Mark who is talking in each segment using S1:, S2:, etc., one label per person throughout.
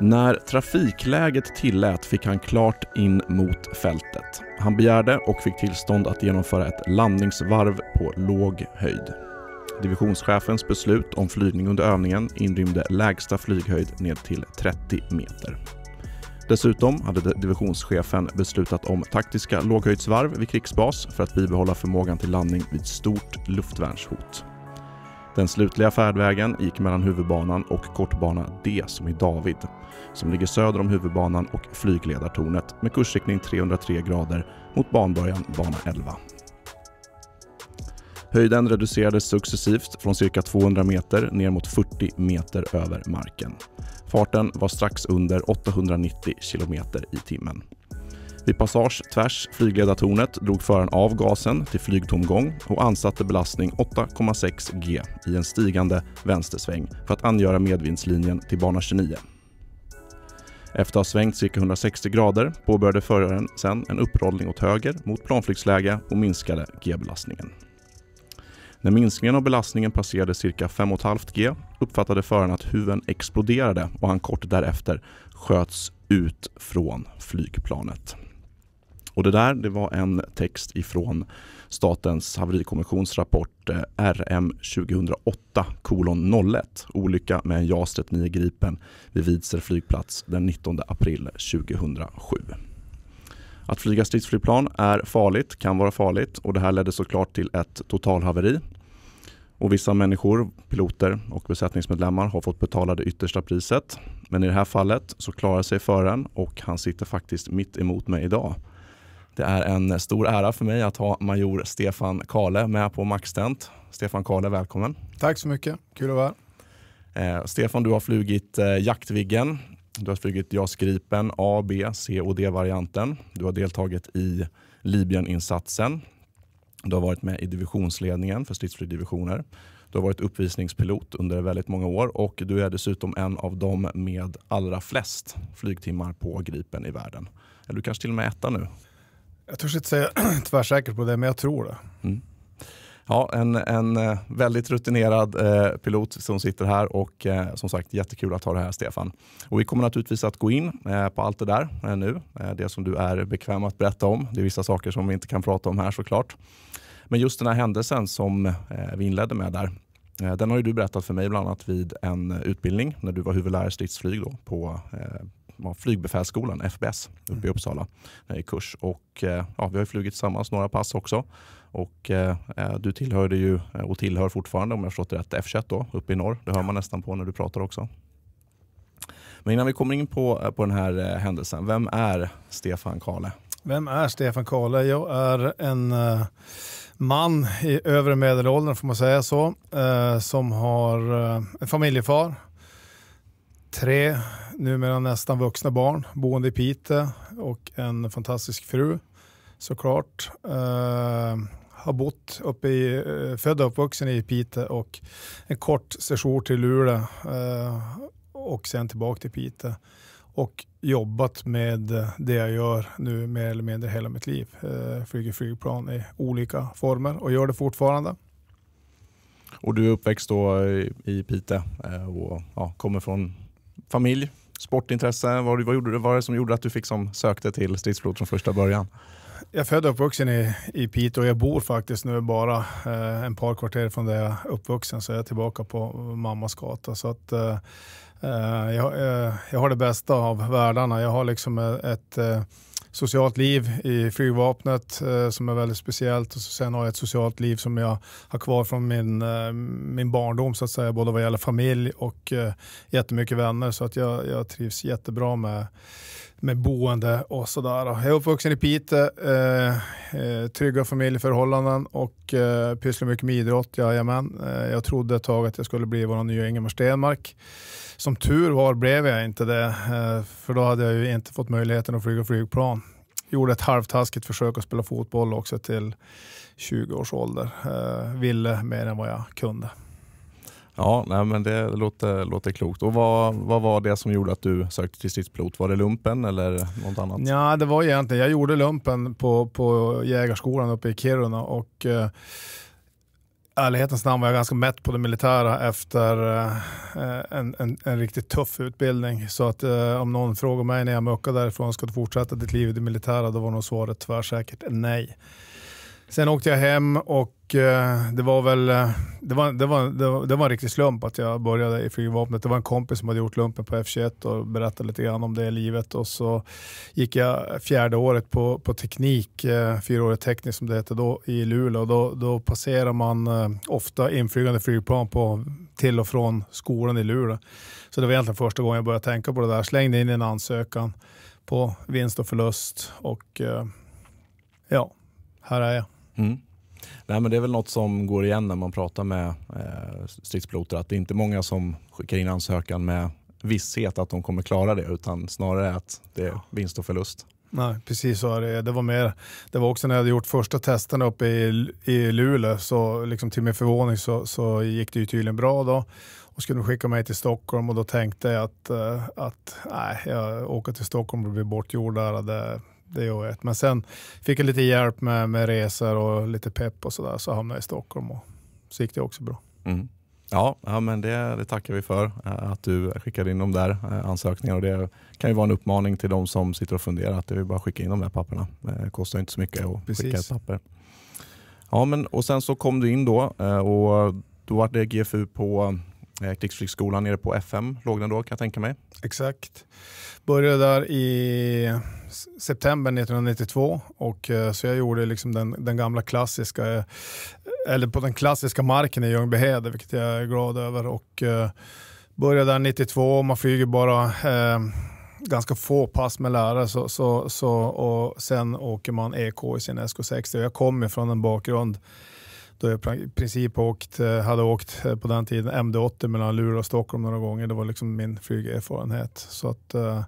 S1: När trafikläget tillät fick han klart in mot fältet. Han begärde och fick tillstånd att genomföra ett landningsvarv på låg höjd. Divisionschefens beslut om flygning under övningen inrymde lägsta flyghöjd ned till 30 meter. Dessutom hade divisionschefen beslutat om taktiska låghöjdsvarv vid krigsbas för att bibehålla förmågan till landning vid stort luftvärnshot. Den slutliga färdvägen gick mellan huvudbanan och kortbana D som i David som ligger söder om huvudbanan och flygledartornet med kursriktning 303 grader mot banbörjan bana 11. Höjden reducerades successivt från cirka 200 meter ner mot 40 meter över marken. Farten var strax under 890 km i timmen. Vid passage tvärs flygledartornet drog föraren av gasen till flygtomgång och ansatte belastning 8,6 G i en stigande vänstersväng för att angöra medvindslinjen till bana 29. Efter att ha svängt cirka 160 grader påbörjade föraren sedan en upprollning åt höger mot planflygsläge och minskade G-belastningen. När minskningen av belastningen passerade cirka 5,5 G uppfattade föraren att huven exploderade och han kort därefter sköts ut från flygplanet. Och det där det var en text ifrån Statens haverikommissions rapport eh, RM 2008 kolon 01 Olycka med en JAS 39 Gripen vid Vidsel flygplats den 19 april 2007. Att flyga stridsflygplan är farligt, kan vara farligt och det här ledde såklart till ett totalhaveri och vissa människor, piloter och besättningsmedlemmar har fått betala det yttersta priset. Men i det här fallet så klarar sig föraren och han sitter faktiskt mitt emot mig idag. Det är en stor ära för mig att ha major Stefan Kale med på Maxtent. Stefan Kale, välkommen. Tack så mycket, kul att vara här. Eh, Stefan, du har flugit eh, Jaktviggen, du har flugit JAS Gripen A, B, C och D-varianten. Du har deltagit i Libyeninsatsen. Du har varit med i divisionsledningen för stridsflygdivisioner. Du har varit uppvisningspilot under väldigt många år och du är dessutom en av dem med allra flest flygtimmar på Gripen i världen. Eller du kanske till och med etta nu? Jag törs inte
S2: säga tvärsäkert på det, men jag tror det.
S1: Mm. Ja, en, en eh, väldigt rutinerad eh, pilot som sitter här och eh, som sagt jättekul att ha det här Stefan. Och vi kommer naturligtvis att gå in eh, på allt det där eh, nu, eh, det som du är bekväm att berätta om. Det är vissa saker som vi inte kan prata om här såklart. Men just den här händelsen som vi inledde med där, den har ju du berättat för mig bland annat vid en utbildning när du var huvudlärare i stridsflyg då, på flygbefälsskolan, FBS, uppe i mm. Uppsala eh, i kurs. Och, eh, ja, vi har flugit tillsammans några pass också. Och, eh, eh du tillhörde ju, och tillhör fortfarande om jag förstått det rätt, F21 då, uppe i norr. Det hör man nästan på när du pratar också. Men innan vi kommer in på, på den här händelsen, vem är Stefan Kale?
S2: Vem är Stefan Kale? Jag är en man i övre medelåldern, får man säga så, uh, som har en familjefar tre numera nästan vuxna barn boende i Piteå och en fantastisk fru såklart. Uh, har bott uppe i, eh, född och uppvuxen i Piteå och en kort session till Luleå uh, och sen tillbaka till Piteå Och jobbat med det jag gör nu mer eller mindre hela mitt liv. Uh, flyger flygplan i olika former och gör det fortfarande.
S1: Och du är uppväxt då i Piteå och ja, kommer från familj, sportintresse? Vad, vad, gjorde, vad var det som gjorde att du fick som sökte till stridspilot från första början?
S2: Jag är född och uppvuxen i, i Piteå. Jag bor faktiskt nu bara eh, en par kvarter från där jag är uppvuxen, så jag är tillbaka på mammas gata. Så att, eh, eh jag, eh, jag har det bästa av världarna. Jag har liksom eh, ett, ett eh, socialt liv i flygvapnet eh, som är väldigt speciellt. Och så sen har jag ett socialt liv som jag har kvar från min, eh, min barndom så att säga. Både vad gäller familj och eh, jättemycket vänner. Så att jag, jag trivs jättebra med med boende och sådär. Jag är uppvuxen i Piteå, eh, eh, trygga familjeförhållanden och eh, pysslar mycket med idrott. Jajamän. Eh, jag trodde ett tag att jag skulle bli vår nya Ingemar Stenmark. Som tur var blev jag inte det, eh, för då hade jag ju inte fått möjligheten att flyga flygplan. Gjorde ett halvtaskigt försök att spela fotboll också till 20 års ålder. Eh, ville mer än vad jag kunde.
S1: Ja, nej, men det låter, låter klokt. Och vad, vad var det som gjorde att du sökte till stridspilot? Var det lumpen eller något annat?
S2: Ja, det var egentligen, jag gjorde lumpen på, på jägarskolan uppe i Kiruna och eh, ärlighetens namn var jag ganska mätt på det militära efter eh, en, en, en, riktigt tuff utbildning. Så att eh, om någon frågar mig när jag muckade därifrån, ska du fortsätta ditt liv i det militära? Då var nog svaret tvärsäkert nej. Sen åkte jag hem och eh, det var väl eh, det var, det, var, det, var, det var en riktig slump att jag började i flygvapnet. Det var en kompis som hade gjort lumpen på F21 och berättade lite grann om det livet. Och så gick jag fjärde året på, på teknik, eh, fyraåret tekniskt som det hette då, i Luleå. Då, då passerar man eh, ofta inflygande flygplan på, till och från skolan i Luleå. Så det var egentligen första gången jag började tänka på det där. Slängde in en ansökan på vinst och förlust och eh, ja,
S1: här är jag. Mm. Nej, men det är väl något som går igen när man pratar med eh, stridspiloter. Att det är inte många som skickar in ansökan med visshet att de kommer klara det utan snarare att det är vinst och förlust.
S2: Nej, precis så är det. Det var, mer, det var också när jag hade gjort första testerna uppe i, i Luleå, så liksom till min förvåning så, så gick det ju tydligen bra då. Och skulle skicka mig till Stockholm och då tänkte jag att, eh, att nej, jag åker till Stockholm och blir bortgjord där. Det, det gör jag. Men sen fick jag lite hjälp med, med resor och lite pepp och sådär. Så hamnade jag i Stockholm och så gick det också bra. Mm.
S1: Ja, ja, men det, det, tackar vi för eh, att du skickade in de där eh, ansökningarna. Och det kan ju vara en uppmaning till de som sitter och funderar att det vill bara skicka in de där papperna. Det eh, kostar inte så mycket att Precis. skicka ett papper. Ja, men, och sen så kom du in då och då var det GFU på Eh, Krigsflygskolan nere på FM låg den då kan jag tänka mig. Exakt.
S2: Började där i september 1992 och eh, så jag gjorde liksom den, den gamla klassiska, eh, eller på den klassiska marken i Ljungbyhed, vilket jag är glad över. Och började där 92, man flyger bara eh, ganska få pass med lärare så, så, så, och sen åker man EK i sin SK60 jag kommer från en bakgrund då jag i princip åkt, eh, hade åkt eh, på den tiden MD80 mellan Luleå och Stockholm några gånger. Det var liksom min flygerfarenhet. Så att, eh,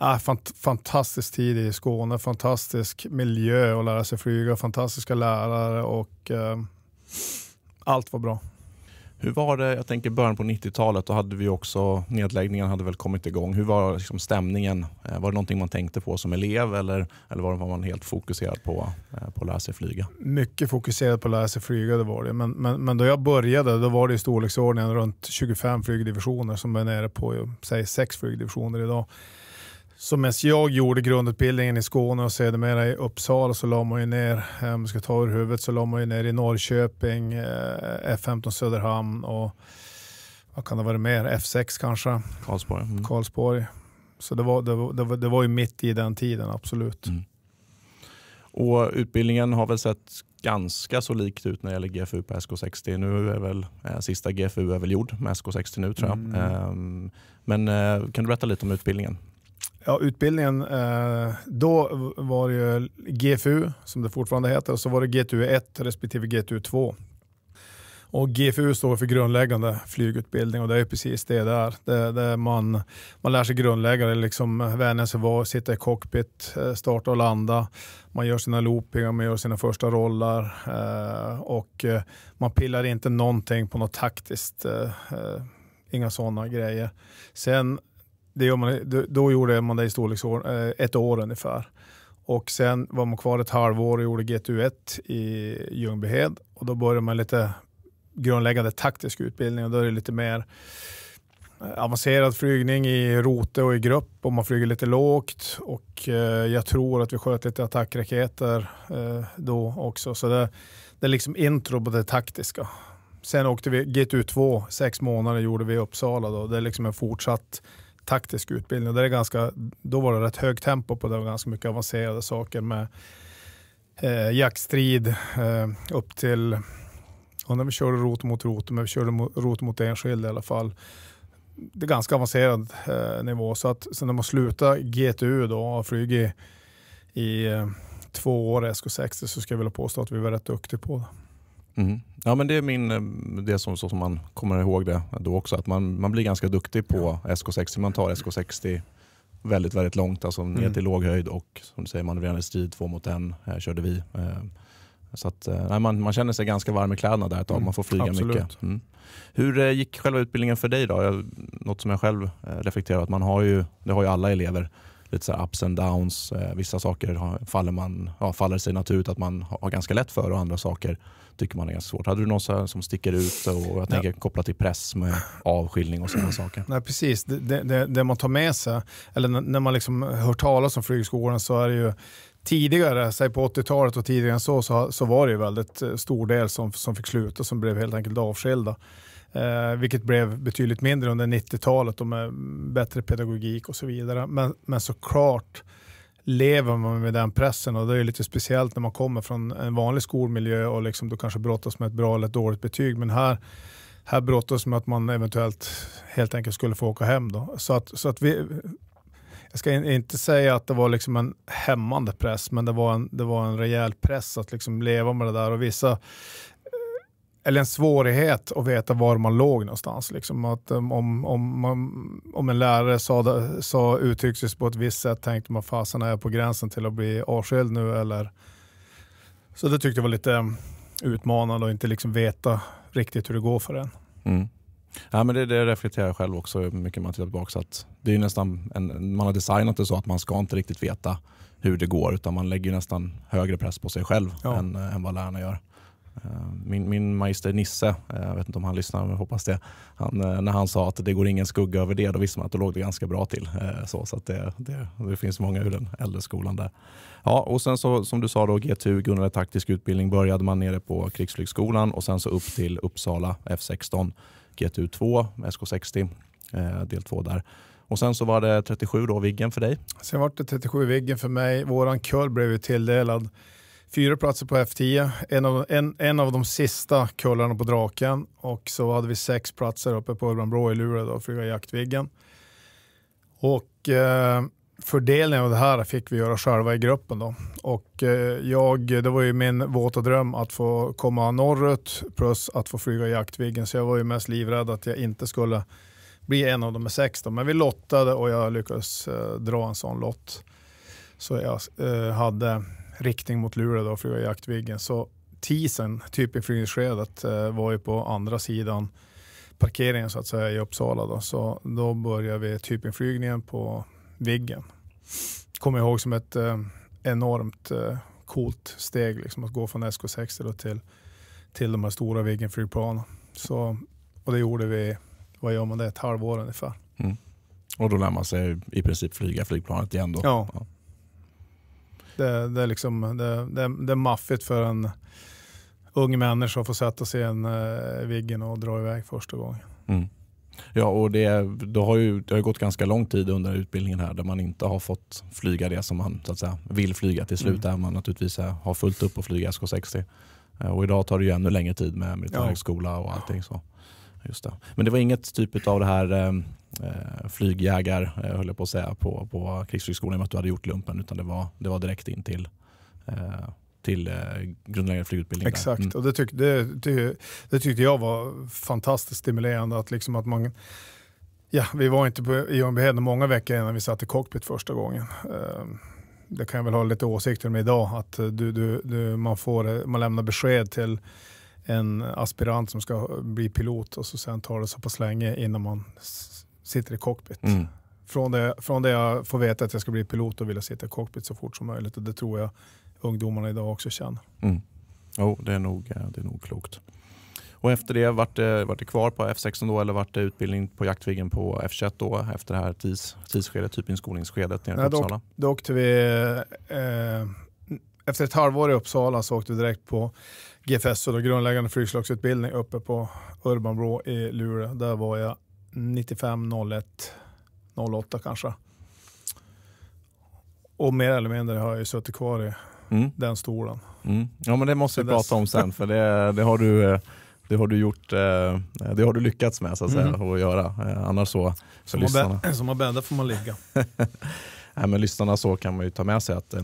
S2: äh, fant fantastisk tid i Skåne, fantastisk miljö att lära sig flyga, fantastiska lärare och äh, allt var bra.
S1: Hur var det, jag tänker början på 90-talet, då hade vi också, nedläggningen hade väl kommit igång. Hur var liksom stämningen? Eh, var det någonting man tänkte på som elev eller, eller var man helt fokuserad på, eh, på att lära sig flyga?
S2: Mycket fokuserad på att lära sig flyga, det var det. Men, men, men då jag började, då var det i storleksordningen runt 25 flygdivisioner som är nere på, säg 6 flygdivisioner idag som mest jag gjorde grundutbildningen i Skåne och sedermera i Uppsala så la man ju ner, eh, om jag ska ta ur huvudet, så la man ju ner i Norrköping, eh, F15 Söderhamn och vad kan det vara mer, F6 kanske? Karlsborg. Mm. Karlsborg. Så det var, det, var, det, var, det var ju mitt i den tiden, absolut.
S1: Mm. Och utbildningen har väl sett ganska så likt ut när det gäller GFU på SK60. Nu är väl eh, sista GFU är väl gjord med SK60 nu tror jag. Mm. Ehm, men eh, kan du berätta lite om utbildningen?
S2: Ja, utbildningen, eh, då var det ju GFU som det fortfarande heter och så var det GTU 1 respektive GTU 2. Och GFU står för grundläggande flygutbildning och det är precis det där. Det, det man, man lär sig grundläggande, liksom vänja sig vara, sitta i cockpit, eh, starta och landa. Man gör sina loopingar, man gör sina första rollar eh, och man pillar inte någonting på något taktiskt inga sådana grejer. Sen det gör man, då gjorde man det i storleksordning eh, ett år ungefär. Och sen var man kvar ett halvår och gjorde GTU1 i Ljungbyhed. Och då började man lite grundläggande taktisk utbildning och då är det lite mer eh, avancerad flygning i rote och i grupp och man flyger lite lågt och eh, jag tror att vi sköt lite attackraketer då också. Så det, det är liksom intro på det taktiska. Sen åkte vi GTU2, sex månader gjorde vi i Uppsala då. Det är liksom en fortsatt taktisk utbildning. Och där är ganska, då var det rätt högt tempo på det och ganska mycket avancerade saker med eh, jaktstrid eh, upp till, undrar vi körde rot mot rot, men vi körde mot, rot mot enskild i alla fall. Det är ganska avancerad eh, nivå. Så att sen när man slutar GTU då och flyg i, i eh, två år SK60 så ska jag vilja påstå att vi var rätt duktiga på det.
S1: Mm. Ja, men det är min, eh, det som, så som man kommer ihåg det då också. Att man, man blir ganska duktig på SK60. Man tar SK60 väldigt, väldigt långt, alltså ner mm. till låg höjd och som du säger manövrerande strid, två mot en eh, körde vi. Eh, så att, eh, nej, man, man, känner sig ganska varm i kläderna där ett tag. Mm. man får flyga absolut. mycket. Mm. Hur gick själva utbildningen för dig då? något som jag själv reflekterar att man har ju, det har ju alla elever, lite så här ups and downs. Eh, vissa saker faller, man, ja, faller sig naturligt att man har ganska lätt för och andra saker tycker man är ganska svårt. Hade du någon som sticker ut och jag tänker ja. kopplat till press med avskiljning och sådana saker?
S2: Nej, precis. Det, det, det, man tar med sig, eller när man liksom hör talas om flygskolan så är det ju tidigare, säg på 80-talet och tidigare än så, så, så var det ju väldigt eh, stor del som, som fick sluta, som blev helt enkelt avskilda. Eh, vilket blev betydligt mindre under 90-talet och med bättre pedagogik och så vidare. Men, men såklart lever man med den pressen och det är lite speciellt när man kommer från en vanlig skolmiljö och liksom då kanske brottas med ett bra eller ett dåligt betyg. Men här, här brottas med att man eventuellt helt enkelt skulle få åka hem. Då. Så att, så att vi, jag ska inte säga att det var liksom en hämmande press, men det var en, det var en rejäl press att liksom leva med det där. Och vissa eller en svårighet att veta var man låg någonstans. Liksom att, um, om, om, om en lärare sa, sa uttryckte sig på ett visst sätt tänkte man fasen är jag på gränsen till att bli avskild nu eller? Så det tyckte jag var lite um, utmanande att inte liksom veta riktigt hur det går för
S1: en. Mm. Ja, men det, det reflekterar jag själv också mycket man tittar tillbaka. Att det är nästan en, man har designat det så att man ska inte riktigt veta hur det går utan man lägger nästan högre press på sig själv ja. än, eh, än vad lärarna gör. Eh, min, min magister Nisse, eh, jag vet inte om han lyssnar men jag hoppas det. Han, eh, när han sa att det går ingen skugga över det, då visste man att det låg det ganska bra till. Så, så det, det, det, finns många ur den äldre skolan där. Ja, och sen så, som du sa då, G2 grundade taktisk utbildning började man nere på krigsflygskolan och sen så upp till Uppsala F16, GTU 2, sk 60 del 2 där. Och sen så var det 37 då Viggen för dig.
S2: Sen var det 37 Viggen för mig. Våran kör blev ju tilldelad fyra platser på F10, en av, en, en av de sista kullarna på draken och så hade vi sex platser uppe på Urban Brå i Luleå då, flyga Jaktviggen. Och eh, fördelningen av det här fick vi göra själva i gruppen då. Och eh, jag, det var ju min våta dröm att få komma norrut plus att få flyga Jaktviggen så jag var ju mest livrädd att jag inte skulle bli en av de sex då. Men vi lottade och jag lyckades eh, dra en sån lott. Så jag eh, hade riktning mot Luleå och flyga jaktviggen. Så tisen, typinflygningsskedet, eh, var ju på andra sidan parkeringen så att säga i Uppsala. Då. Så då började vi typ typinflygningen på Viggen. Kommer ihåg som ett eh, enormt eh, coolt steg liksom, att gå från SK60 till, till de här stora viggen Så, och det gjorde vi, vad gör man det, ett halvår ungefär.
S1: Mm. Och då lär man sig i princip flyga flygplanet igen då? Ja,
S2: ja. Det, det, är liksom, det, det, det är maffigt för en ung människa att få sätta sig i en eh, Viggen och dra iväg första gången.
S1: Mm. Ja, och det, det, har ju, det har gått ganska lång tid under utbildningen här där man inte har fått flyga det som man så att säga, vill flyga till slut, mm. där man naturligtvis eh, har fullt upp att flyga SK60. Eh, och idag tar det ju ännu längre tid med militärhögskola ja. och allting. Så. Just det. Men det var inget typ av det här eh, Eh, flygjägar, eh, höll jag på att säga, på, på krigsflygskolan i och med att du hade gjort lumpen. Utan det var, det var direkt in till eh, till eh, grundläggande flygutbildning. Exakt, mm. och
S2: det, tyck, det, det, det, tyckte jag var fantastiskt stimulerande. Att liksom att man, ja, vi var inte på, i Ljungbyhed många veckor innan vi satt i cockpit första gången. Eh, det kan jag väl ha lite åsikter om idag, att du, du, du, man, får, man lämnar besked till en aspirant som ska bli pilot och så sen tar det så pass länge innan man sitter i cockpit. Mm. Från, det, från det jag får veta att jag ska bli pilot och vill jag sitta i cockpit så fort som möjligt. Och det tror jag ungdomarna idag
S1: också känner. Mm. Oh, det, är nog, eh, det är nog klokt. Och efter det, vart det, vart det kvar på F16 då eller vart det utbildning på Jaktviggen på F21 då efter det här TIS, tis typ inskolningsskedet nere i Uppsala?
S2: Då, åkte vi, eh, efter ett halvår i Uppsala så åkte vi direkt på GFS, och då grundläggande flygslagsutbildning uppe på Urban Brå i Luleå. Där var jag 95, 01, 08 kanske. Och mer eller mindre har jag ju suttit kvar i mm. den stolen. Mm. Ja men det måste vi prata om sen
S1: för det, det, har du, eh, det, har du gjort, eh, det har du lyckats med så att säga mm. att göra. Eh, annars så, för som lyssnarna. Man som man bäddar får man ligga. Nej, men lyssnarna så kan man ju ta med sig att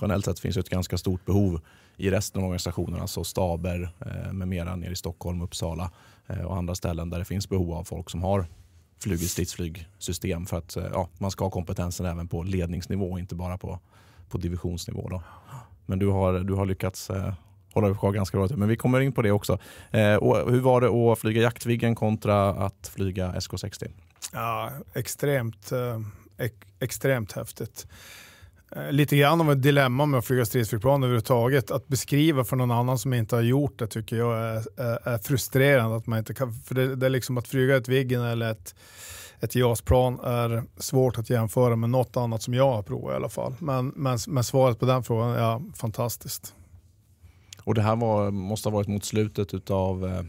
S1: generellt sett finns ett ganska stort behov i resten av organisationerna, alltså staber eh, med mera nere i Stockholm, Uppsala eh, och andra ställen där det finns behov av folk som har flugit stridsflygsystem för att eh, ja, man ska ha kompetensen även på ledningsnivå, och inte bara på, på divisionsnivå. Då. Men du har, du har lyckats hålla kvar ganska bra. Men vi kommer in på det också. och hur var det att flyga Jaktviggen kontra att flyga SK60?
S2: Ja, extremt, eh, extremt häftigt. Eh, lite grann av ett dilemma med att flyga stridsflygplan överhuvudtaget. Att beskriva för någon annan som inte har gjort det tycker jag är, är, frustrerande. Att man inte kan, för det, det, är liksom att flyga ett Viggen eller ett, ett JAS-plan är svårt att jämföra med något annat som jag har provat i alla fall. Men, men, men svaret på den frågan är fantastiskt.
S1: Och det här var, måste ha varit mot slutet av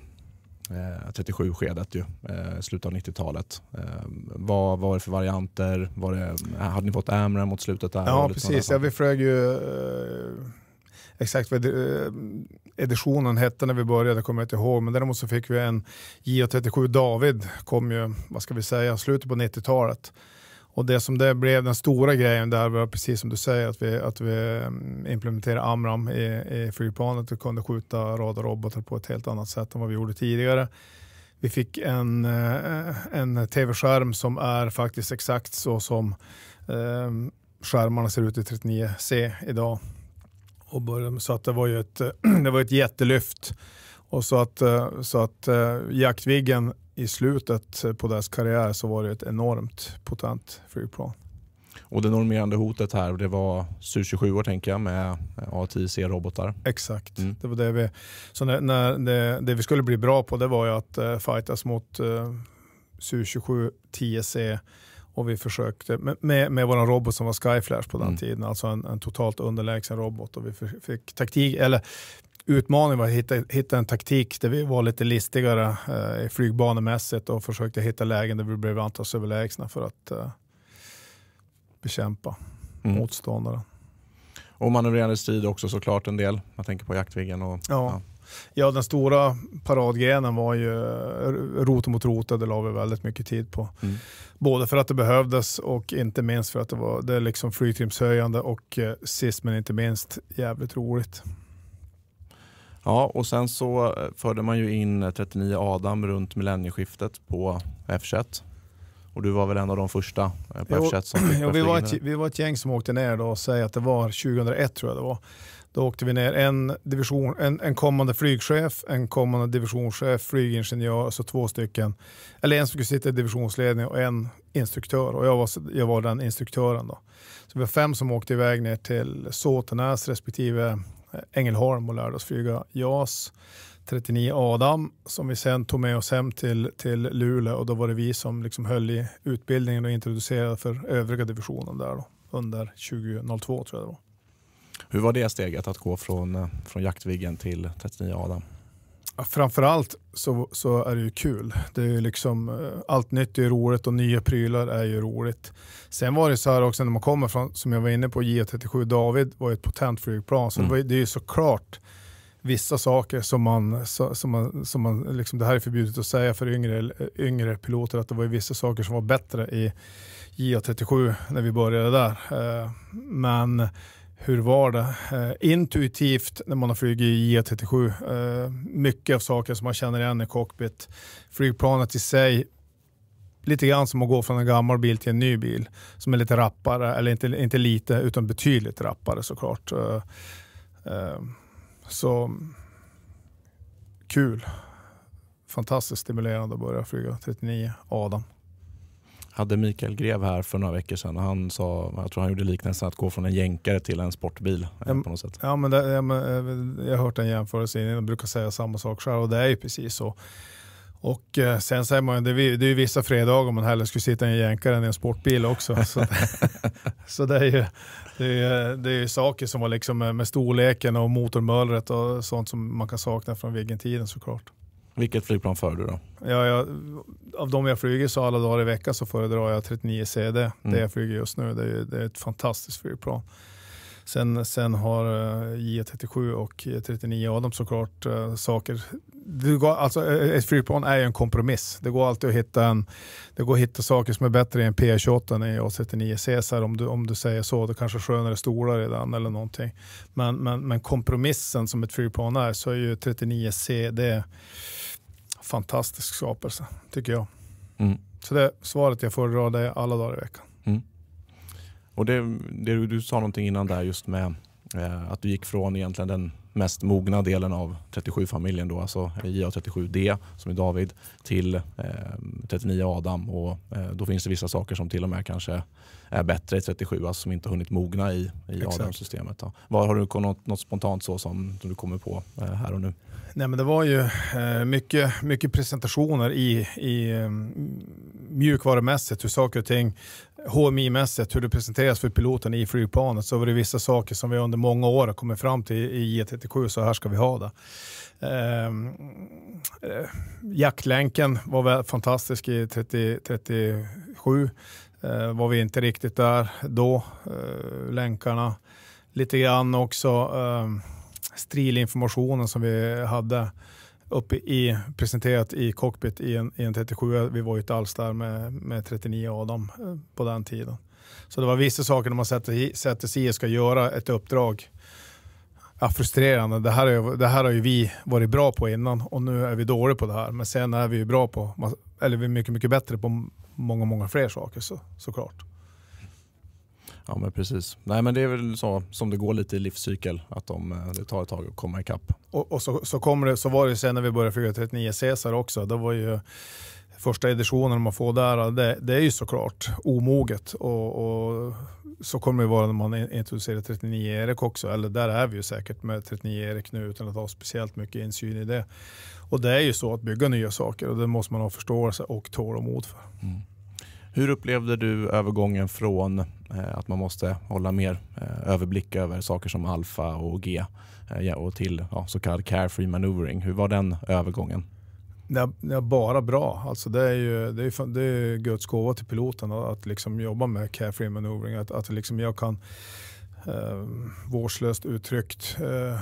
S1: 37 eh, skedet ju, eh, slutet av 90-talet. Eh, vad var det för varianter? Var det, hade ni fått Amram mot slutet där? Ja, precis. Ja,
S2: vi flög ju exakt vad editionen hette när vi började kommer jag inte ihåg, men däremot så fick vi en J37 David, kom ju, vad ska vi säga, slutet på 90-talet. Och det som det blev den stora grejen där var precis som du säger att vi, att vi mm, implementerade AMRAM i, i flygplanet och kunde skjuta radarrobotar på ett helt annat sätt än vad vi gjorde tidigare. Vi fick en, eh, en tv-skärm som är faktiskt exakt så som eh, skärmarna ser ut i 39C idag. Och började, så att det var ju ett, det var ett jättelyft och så att, eh, så att eh, Jack i slutet eh, på dess karriär så var det ett enormt potent flygplan.
S1: Och det normerande hotet här det var Su-27 tänker jag med A10C-robotar.
S2: Exakt. Mm. Det var det vi, så när, när det, det, vi skulle bli bra på det var ju att uh, fightas mot uh, Su-27 10C och vi försökte med, med, med vår robot som var Skyflash på den mm. tiden, alltså en, en, totalt underlägsen robot och vi fick taktik, eller utmaningen var att hitta, hitta en taktik där vi var lite listigare eh, flygbanemässigt och försökte hitta lägen där vi blev antalsöverlägsna för att eh, bekämpa mm. motståndaren.
S1: Och manövrerande strid också såklart en del. Man tänker på Jaktviggen och... Ja.
S2: ja. Ja, den stora paradgrenen var ju eh, rot mot rota. Det la vi väldigt mycket tid på. Mm. Både för att det behövdes och inte minst för att det var det är liksom flygtrimshöjande och eh, sist men inte minst jävligt roligt.
S1: Ja, och sen så eh, förde man ju in 39 Adam runt millennieskiftet på F21. Och du var väl en av de första eh, på jo, F21 som fick jo, vi, var ett,
S2: vi var ett gäng som åkte ner då, säg att det var 2001 tror jag det var. Då åkte vi ner en, division, en, en kommande flygchef, en kommande divisionschef, flygingenjör, alltså två stycken. Eller en som skulle sitta i divisionsledning och en instruktör. Och jag var, jag var den instruktören då. Så vi var fem som åkte iväg ner till Såtenäs respektive Ängelholm och lärde oss flyga JAS 39 Adam som vi sen tog med oss hem till, till Luleå och då var det vi som liksom höll i utbildningen och introducerade för övriga divisionen där då, under 2002 tror jag det var.
S1: Hur var det steget att gå från, eh, från Jaktviggen till 39 Adam?
S2: Framförallt så, så är det ju kul. Det är ju liksom, eh, allt nytt är ju roligt och nya prylar är ju roligt. Sen var det så här också när man kommer från, som jag var inne på, J37 e David var ju ett potent flygplan. Så mm. det, var, det är ju såklart vissa saker som man, som man, som man liksom, det här är förbjudet att säga för yngre, yngre piloter, att det var ju vissa saker som var bättre i JA37 e när vi började där. Eh, men hur var det? Eh, intuitivt när man har flugit i J37, eh, mycket av saker som man känner igen i cockpit. Flygplanet i sig, lite grann som att gå från en gammal bil till en ny bil som är lite rappare, eller inte, inte lite utan betydligt rappare såklart. Eh, så kul, fantastiskt stimulerande att börja flyga 39 Adam
S1: hade Mikael Grev här för några veckor sedan. Han sa, jag tror han gjorde liknelsen att gå från en jänkare till en sportbil. Eh,
S2: ja, på något sätt. Ja, men det, jag, eh, jag har hört en jämförelse, innan, jag brukar säga samma sak själv och det är ju precis så. Och eh, sen säger man det är ju vissa fredagar man hellre skulle sitta i en jänkare än i en sportbil också. Så, så det, är ju, det, är, det är saker som var liksom med storleken och motormöllret och sånt som man kan sakna från Viggentiden såklart.
S1: Vilket flygplan föredrar du?
S2: Ja, jag, av de jag flyger så alla dagar i veckan så föredrar jag 39 CD. Mm. Det jag flyger just nu det är, det är ett fantastiskt flygplan. Sen, sen har eh, J37 e och 39 e Adam såklart eh, saker. Det går, alltså, eh, ett flygplan är ju en kompromiss. Det går alltid att hitta, en, det går att hitta saker som är bättre i en P28 än i A39 Caesar om du, om du säger så. Det kanske är skönare stolar i den eller någonting. Men, men, men kompromissen som ett flygplan är så är ju 39 CD fantastisk skapelse, tycker jag. Mm. Så det svaret jag föredrar är alla dagar i veckan.
S1: Mm. Och det, det, du sa någonting innan där just med eh, att du gick från egentligen den mest mogna delen av 37-familjen, då, alltså JA37D som är David, till eh, 39 Adam. Och, eh, då finns det vissa saker som till och med kanske är bättre i 37 alltså, som inte hunnit mogna i, i ADM-systemet. Ja. Vad har du något, något spontant så som, du kommer på eh, här och nu?
S2: Nej, men det var ju eh, mycket, mycket presentationer i, i mm, mjukvarumässigt, hur saker och ting HMI-mässigt, hur det presenteras för piloten i flygplanet, så var det vissa saker som vi under många år har kommit fram till i J37, så här ska vi ha det. Ehm, eh, jacklänken var fantastisk i 30, 37. Eh, var vi inte riktigt där då. Eh, länkarna, lite grann också ehm, strilinformationen som vi hade uppe i, presenterat i cockpit i en, i en 37. Vi var ju inte alls där med, med 39 av dem eh, på den tiden. Så det var vissa saker när man sätter, sätter sig och ska göra ett uppdrag. Ja, frustrerande. Det här, är, det här har ju vi varit bra på innan och nu är vi dåliga på det här. Men sen är vi ju bra på, eller vi är mycket, mycket bättre på många, många fler saker så, såklart.
S1: Ja men precis. Nej men det är väl så som det går lite i livscykel, att de, eh, det tar ett tag att komma ikapp.
S2: Och, och så, så, kommer det, så var det sen när vi började flyga 39 Caesar också. Det var ju första editionen man får där, det, det är ju såklart omoget. Och, och, så kommer det vara när man introducerar 39 Erik också, eller där är vi ju säkert med 39 Erik nu utan att ha speciellt mycket insyn i det. Och det är ju så att bygga nya saker och det måste man ha förståelse och tålamod för.
S1: Mm. Hur upplevde du övergången från eh, att man måste hålla mer eh, överblick över saker som alfa och G eh, och till ja, så kallad carefree maneuvering? Hur var den övergången?
S2: Ja, ja, bara bra. Alltså det är ju det är, det är Guds gåva till piloten att liksom jobba med carefree maneuvering. Att, att liksom jag kan eh, vårdslöst uttryckt eh,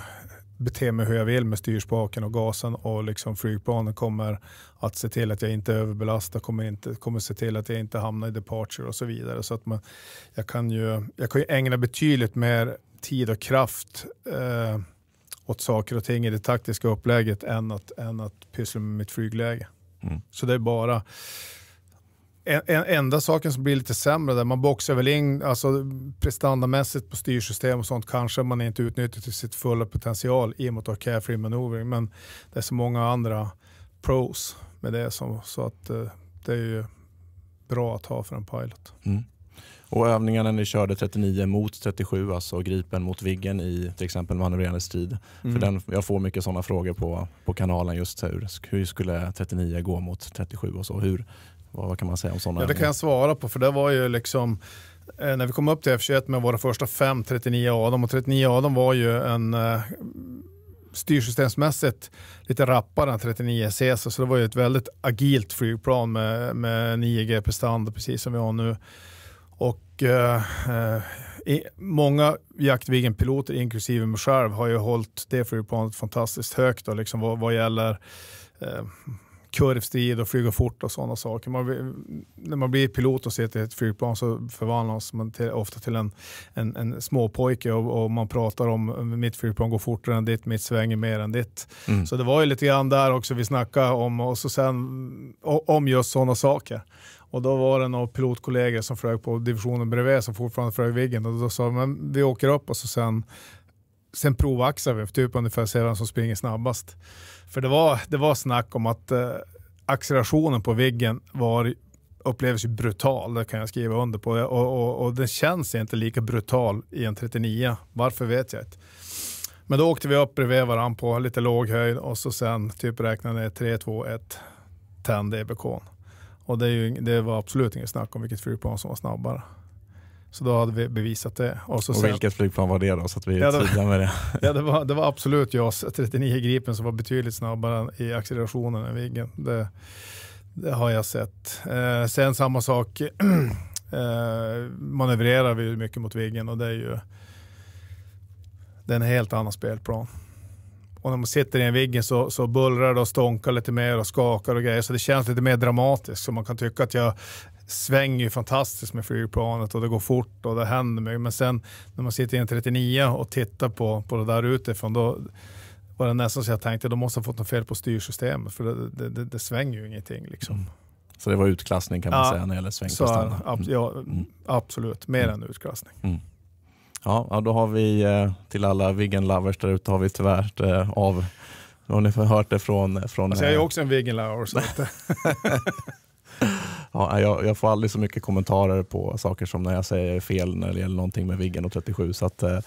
S2: bete mig hur jag vill med styrspaken och gasen och liksom flygplanen kommer att se till att jag inte överbelastar, kommer, inte, kommer se till att jag inte hamnar i departure och så vidare. Så att man, jag, kan ju, jag kan ju ägna betydligt mer tid och kraft eh, åt saker och ting i det taktiska upplägget än att, än att pyssla med mitt flygläge. Mm. Så det är bara en, enda saken som blir lite sämre där, man boxar väl in alltså, prestandamässigt på styrsystem och sånt kanske man inte utnyttjar till sitt fulla potential i och med att carefree maneuvering. Men det är så många andra pros med det som, så att eh, det är ju bra att ha för en pilot.
S1: Mm. Och övningarna ni körde 39 mot 37, alltså gripen mot viggen i till exempel manövrerande strid. Mm. jag får mycket sådana frågor på, på kanalen just hur, hur skulle 39 gå mot 37 och så. Hur, vad kan man säga om sådana? Ja, det kan jag
S2: svara på, för det var ju liksom eh, när vi kom upp till F21 med våra första fem 39 Adam och 39 Adam var ju en eh, styrsystemsmässigt lite rappare än 39 CS, så det var ju ett väldigt agilt flygplan med, med 9G prestanda precis som vi har nu. Och eh, eh i, många Jaktviggen-piloter, inklusive mig själv, har ju hållit det flygplanet fantastiskt högt då, liksom vad, vad gäller eh, kurvstrid och flyga fort och sådana saker. Man, när man blir pilot och sitter i ett flygplan så förvandlas man till, ofta till en, en, en småpojke och, och, man pratar om mitt flygplan går fortare än ditt, mitt svänger mer än ditt. Mm. Så det var ju lite grann där också vi snackade om och så sen, om just sådana saker. Och då var det några pilotkollegor som flög på divisionen bredvid som fortfarande flög Viggen och då sa men vi åker upp och så sen sen provaxar vi typ ungefär se vem som springer snabbast. För det var, det var snack om att eh, accelerationen på Viggen var upplevs ju brutal, det kan jag skriva under på. Och, och, och den känns inte lika brutal i en 39. Varför vet jag inte. Men då åkte vi upp bredvid varandra på lite låg höjd och så sen typ räknade ner 3, 2, 1, tände dBk. Och det, ju, det var absolut inget snack om vilket flygplan som var snabbare. Så då hade vi bevisat det. Och, så och sen, vilket flygplan var det då? Så att vi är ja, tydliga med det. ja, det, var, det var absolut JAS 39 Gripen som var betydligt snabbare i accelerationen än Viggen. Det, det har jag sett. Eh, sen samma sak, eh, manövrerar vi mycket mot Viggen och det är ju det är en helt annan spelplan. Och när man sitter i en Viggen så, så bullrar det och stånkar lite mer och skakar och grejer. Så det känns lite mer dramatiskt. Så man kan tycka att jag svänger ju fantastiskt med flygplanet och det går fort och det händer mycket. Men sen när man sitter i en 39 och tittar på, på det där utifrån, då var det nästan så jag tänkte de måste ha fått något fel på styrsystemet för det, det, det, det svänger ju ingenting. Liksom. Mm.
S1: Så det var utklassning kan man ja, säga när det gäller svängkastarna?
S2: Ab mm. ja, mm. absolut, mer mm. än utklassning.
S1: Mm. Ja, då har vi eh, till alla Viggen lovers där ute har vi tyvärr eh, av har ni hört det från... från alltså jag är eh,
S2: också en Viggen lover.
S1: Ja, jag, jag, får aldrig så mycket kommentarer på saker som när jag säger fel när det gäller någonting med Viggen och 37. Så att, eh,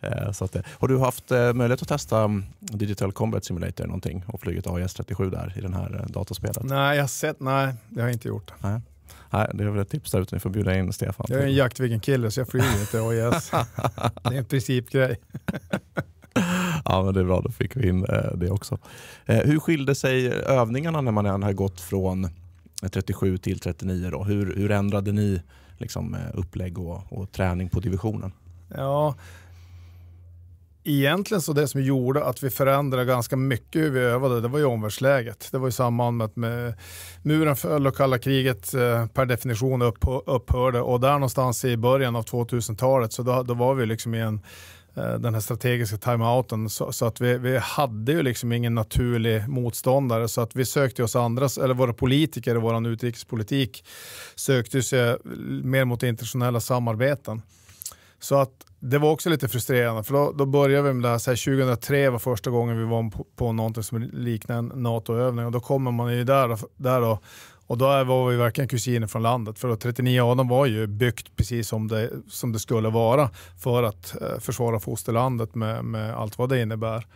S1: eh, så att, har du haft eh, möjlighet att testa mm, Digital Combat Simulator någonting och flugit AIS 37 där i det här dataspelet?
S2: Nej, jag har sett, nej, det har jag inte gjort.
S1: Nej. Nej, det är väl ett tips där ute, ni får bjuda in Stefan. Jag är en
S2: Jaktviggen-kille så jag flyger inte AIS. E det är en principgrej.
S1: Ja, men det är bra, då fick vi in det också. Hur skilde sig övningarna när man har gått från 37 till 39. Då. Hur, hur ändrade ni liksom, eh, upplägg och, och träning på divisionen?
S2: Ja, Egentligen så det som gjorde att vi förändrade ganska mycket hur vi övade, det var ju omvärldsläget. Det var i samband med att med muren föll och kalla kriget eh, per definition upp, upphörde och där någonstans i början av 2000-talet så då, då var vi liksom i en Eh, den här strategiska timeouten. Så, så att vi, vi, hade ju liksom ingen naturlig motståndare så att vi sökte oss andras, eller våra politiker och vår utrikespolitik sökte sig mer mot internationella samarbeten. Så att det var också lite frustrerande för då, då började vi med det här, så här, 2003 var första gången vi var på, på någonting som liknade en NATO-övning och då kommer man ju där, där då och då var vi verkligen kusiner från landet. För 39 Adam var ju byggt precis som det, som det skulle vara för att eh, försvara fosterlandet med, med allt vad det innebär.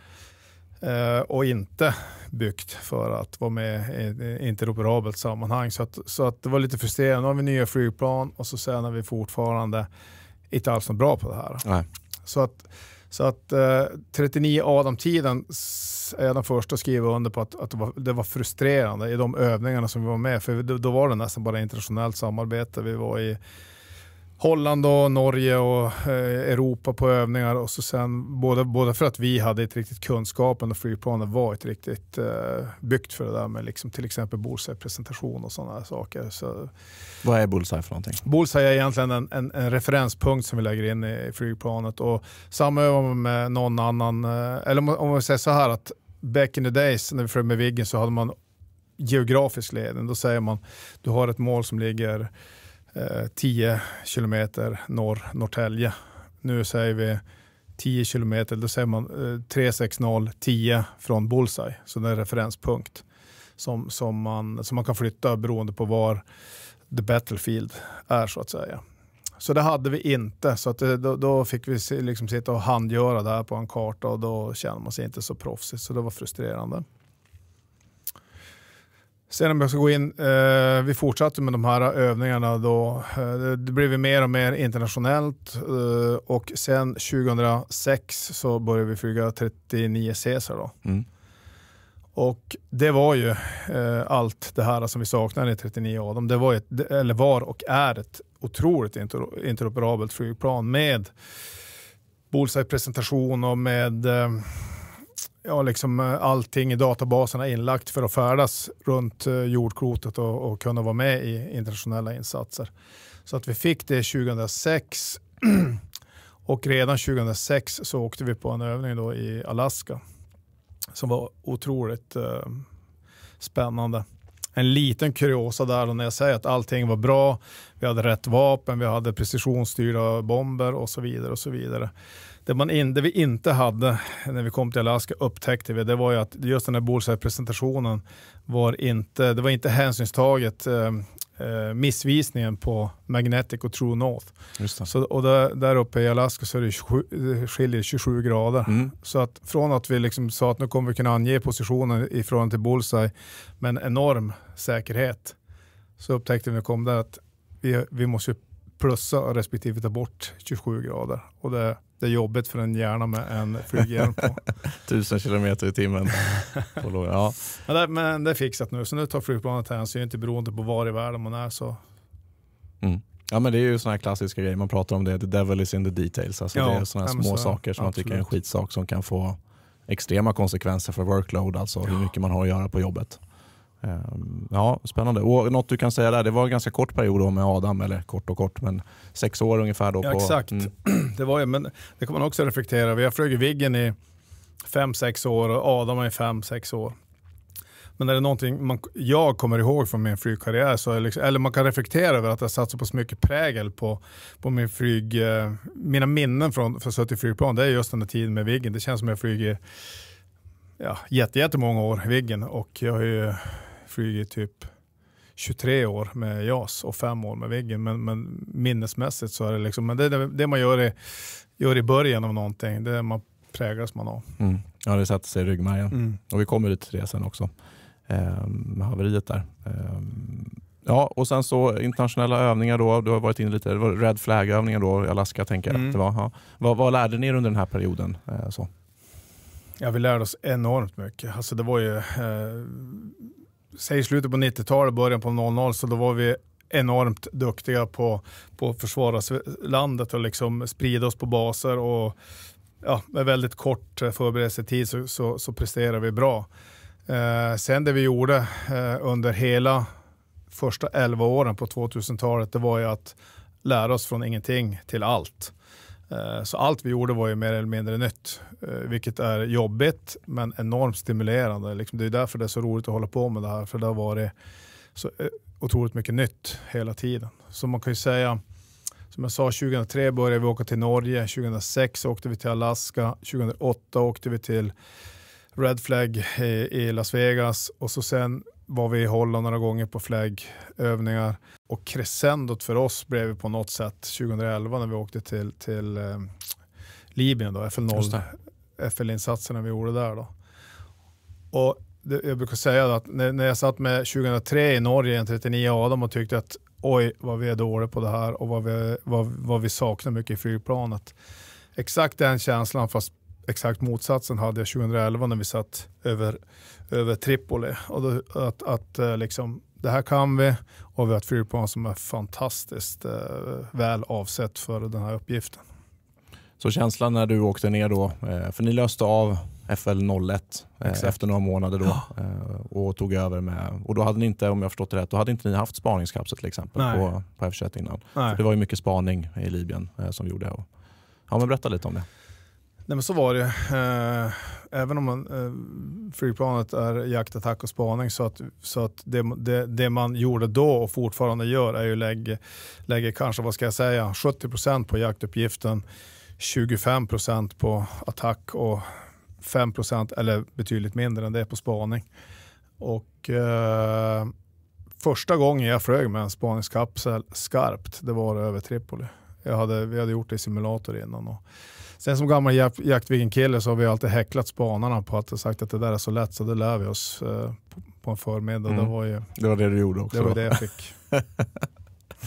S2: Eh, och inte byggt för att vara med i interoperabelt sammanhang. Så, att, så att det var lite frustrerande. Nu har vi nya flygplan och så sen vi fortfarande inte alls något bra på det här. Nej. Så att så att eh, 39 Adam-tiden är jag den första att skriva under på att, att det, var, det, var, frustrerande i de övningarna som vi var med för då, då var det nästan bara internationellt samarbete. Vi var i Holland och Norge och eh, Europa på övningar och så sen både, både för att vi hade ett riktigt kunskapen och flygplanen var ett riktigt eh, byggt för det där med liksom till exempel bullseye-presentation och sådana saker.
S1: Så, Vad är bullseye för någonting?
S2: Bullseye är egentligen en, en, en, referenspunkt som vi lägger in i flygplanet och samma övar man med någon annan, eh, eller om, om vi säger så här att back in the days när vi flög med Viggen så hade man geografisk ledning. Då säger man du har ett mål som ligger 10 eh, kilometer norr Norrtälje. Nu säger vi 10 kilometer, då säger man 36010 eh, från Bullseye, så det är en referenspunkt som, som, man, som man kan flytta beroende på var the battlefield är så att säga. Så det hade vi inte, så att det, eh, då, då, fick vi liksom sitta och handgöra det här på en karta och då känner man sig inte så proffsig, så det var frustrerande. Sen om jag ska gå in, eh, vi fortsatte med de här övningarna då. Eh, det blev mer och mer internationellt eh, och sen 2006 så började vi flyga 39 Caesar då. Mm. Och det var ju eh, allt det här som vi saknade i 39 Adam. Det var, ett, eller var och är ett otroligt inter, interoperabelt flygplan med bullseye-presentation och med eh, ja, liksom eh, allting i databaserna inlagt för att färdas runt eh, jordklotet och, och kunna vara med i internationella insatser. Så att vi fick det 2006 och redan 2006 så åkte vi på en övning då i Alaska som var otroligt eh, spännande. En liten kuriosa där när jag säger att allting var bra. Vi hade rätt vapen, vi hade precisionsstyrda bomber och så vidare och så vidare. Det, man in, det vi inte hade när vi kom till Alaska upptäckte vi, det var ju att just den här bullseye-presentationen var inte, det var inte hänsynstaget eh, eh missvisningen på Magnetic och True North. Så, och där, där uppe i Alaska så är det 27, skiljer 27 grader. Mm. Så att från att vi liksom sa att nu kommer vi kunna ange positionen i förhållande till bullseye med en enorm säkerhet så upptäckte vi när vi kom där att vi, vi måste plussa respektive ta bort 27 grader. Och det, det är jobbigt för en hjärna med en flyghjälm på.
S1: Tusen kilometer i timmen. ja.
S2: men, det, men det är fixat nu, så nu tar flygplanet hänsyn till beroende på var i världen man är. Så.
S1: Mm. Ja men det är ju sådana här klassiska grejer, man pratar om det, the devil is in the details. Alltså, ja, det är sådana små så, saker som absolut. man tycker är en skitsak som kan få extrema konsekvenser för workload, alltså ja. hur mycket man har att göra på jobbet. Ehm, ja, spännande. Och något du kan säga där, det var en ganska kort period då med Adam, eller kort och kort, men sex år ungefär. Då på, ja, exakt. Mm.
S2: Det, var ju, men det kommer man också reflektera över. Jag flög i Viggen i fem sex år och Adam i fem sex år. Men är det någonting man, jag kommer ihåg från min flygkarriär, så liksom, eller man kan reflektera över att jag satt så pass mycket prägel på, på min flyg, eh, mina minnen från för suttit flygplan, det är just den där tiden med Viggen. Det känns som jag flyger ja, jättemånga år i Viggen och jag har ju flugit typ 23 år med JAS och fem år med Viggen. Men, men minnesmässigt så är det liksom, men det, det man gör i, gör i början av någonting, det man präglas man av.
S1: Mm. Ja, det sätter sig i ryggmärgen. Mm. Och vi kommer dit till det sen också, eh, med haveriet där. Eh, ja, och sen så internationella övningar då. Du har varit inne lite, det var Red Flag-övningar då i Alaska tänker jag mm. det var. Ja. Vad, vad lärde ni er under den här perioden? Eh, så?
S2: Ja, vi lärde oss enormt mycket. Alltså det var ju, eh, säg slutet på 90-talet, början på 00, så då var vi enormt duktiga på, på att försvara landet och liksom sprida oss på baser. Och, ja, med väldigt kort eh, förberedelsetid så, så, så presterar vi bra. Eh, sen det vi gjorde eh, under hela första 11 åren på 2000-talet, det var ju att lära oss från ingenting till allt. Eh, så allt vi gjorde var ju mer eller mindre nytt, eh, vilket är jobbigt men enormt stimulerande. Liksom, det är därför det är så roligt att hålla på med det här, för det har varit så eh, otroligt mycket nytt hela tiden. Så man kan ju säga, som jag sa, 2003 började vi åka till Norge, 2006 åkte vi till Alaska, 2008 åkte vi till Red Flag i Las Vegas och så sen var vi i Holland några gånger på flagövningar. Och crescendot för oss blev på något sätt 2011 när vi åkte till, till eh, Libyen, då, FL0, FL-insatserna vi gjorde där. Då. Och det, jag brukar säga att när, när jag satt med 2003 i Norge, en 39 Adam, och tyckte att oj vad vi är dåliga på det här och vad vi, vad, vad vi saknar mycket i flygplanet. Exakt den känslan fast exakt motsatsen hade jag 2011 när vi satt över, över Tripoli. Och då, att, att eh, liksom, det här kan vi och vi har ett flygplan som är fantastiskt eh, väl avsett för den här uppgiften.
S1: Så känslan när du åkte ner då, eh, för ni löste av FL01 eh, Exakt. efter några månader då ja. och tog över med, och då hade ni inte, om jag förstått det rätt, då hade inte ni haft spaningskapsel till exempel Nej. på, på F21 innan. det var ju mycket spaning i Libyen som vi gjorde. Och, ja men berätta lite om det.
S2: Nej, men så var det. Eh, även om man, eh, flygplanet är jakt, attack och spaning så att, så att det, det, det man gjorde då och fortfarande gör är ju lägger lägge kanske, vad ska jag säga, 70 på jaktuppgiften, 25 på attack och 5 eller betydligt mindre än det, på spaning. Och eh, första gången jag flög med en spaningskapsel skarpt, det var över Tripoli. Jag hade, vi hade gjort det i simulator innan. Och, Sen som gammal jak Jaktviggen-kille så har vi alltid häcklat spanarna på att sagt att det där är så lätt så det lär vi oss eh, på, på en förmiddag. Mm. Det, var ju, det var det du gjorde också. Det var det jag fick.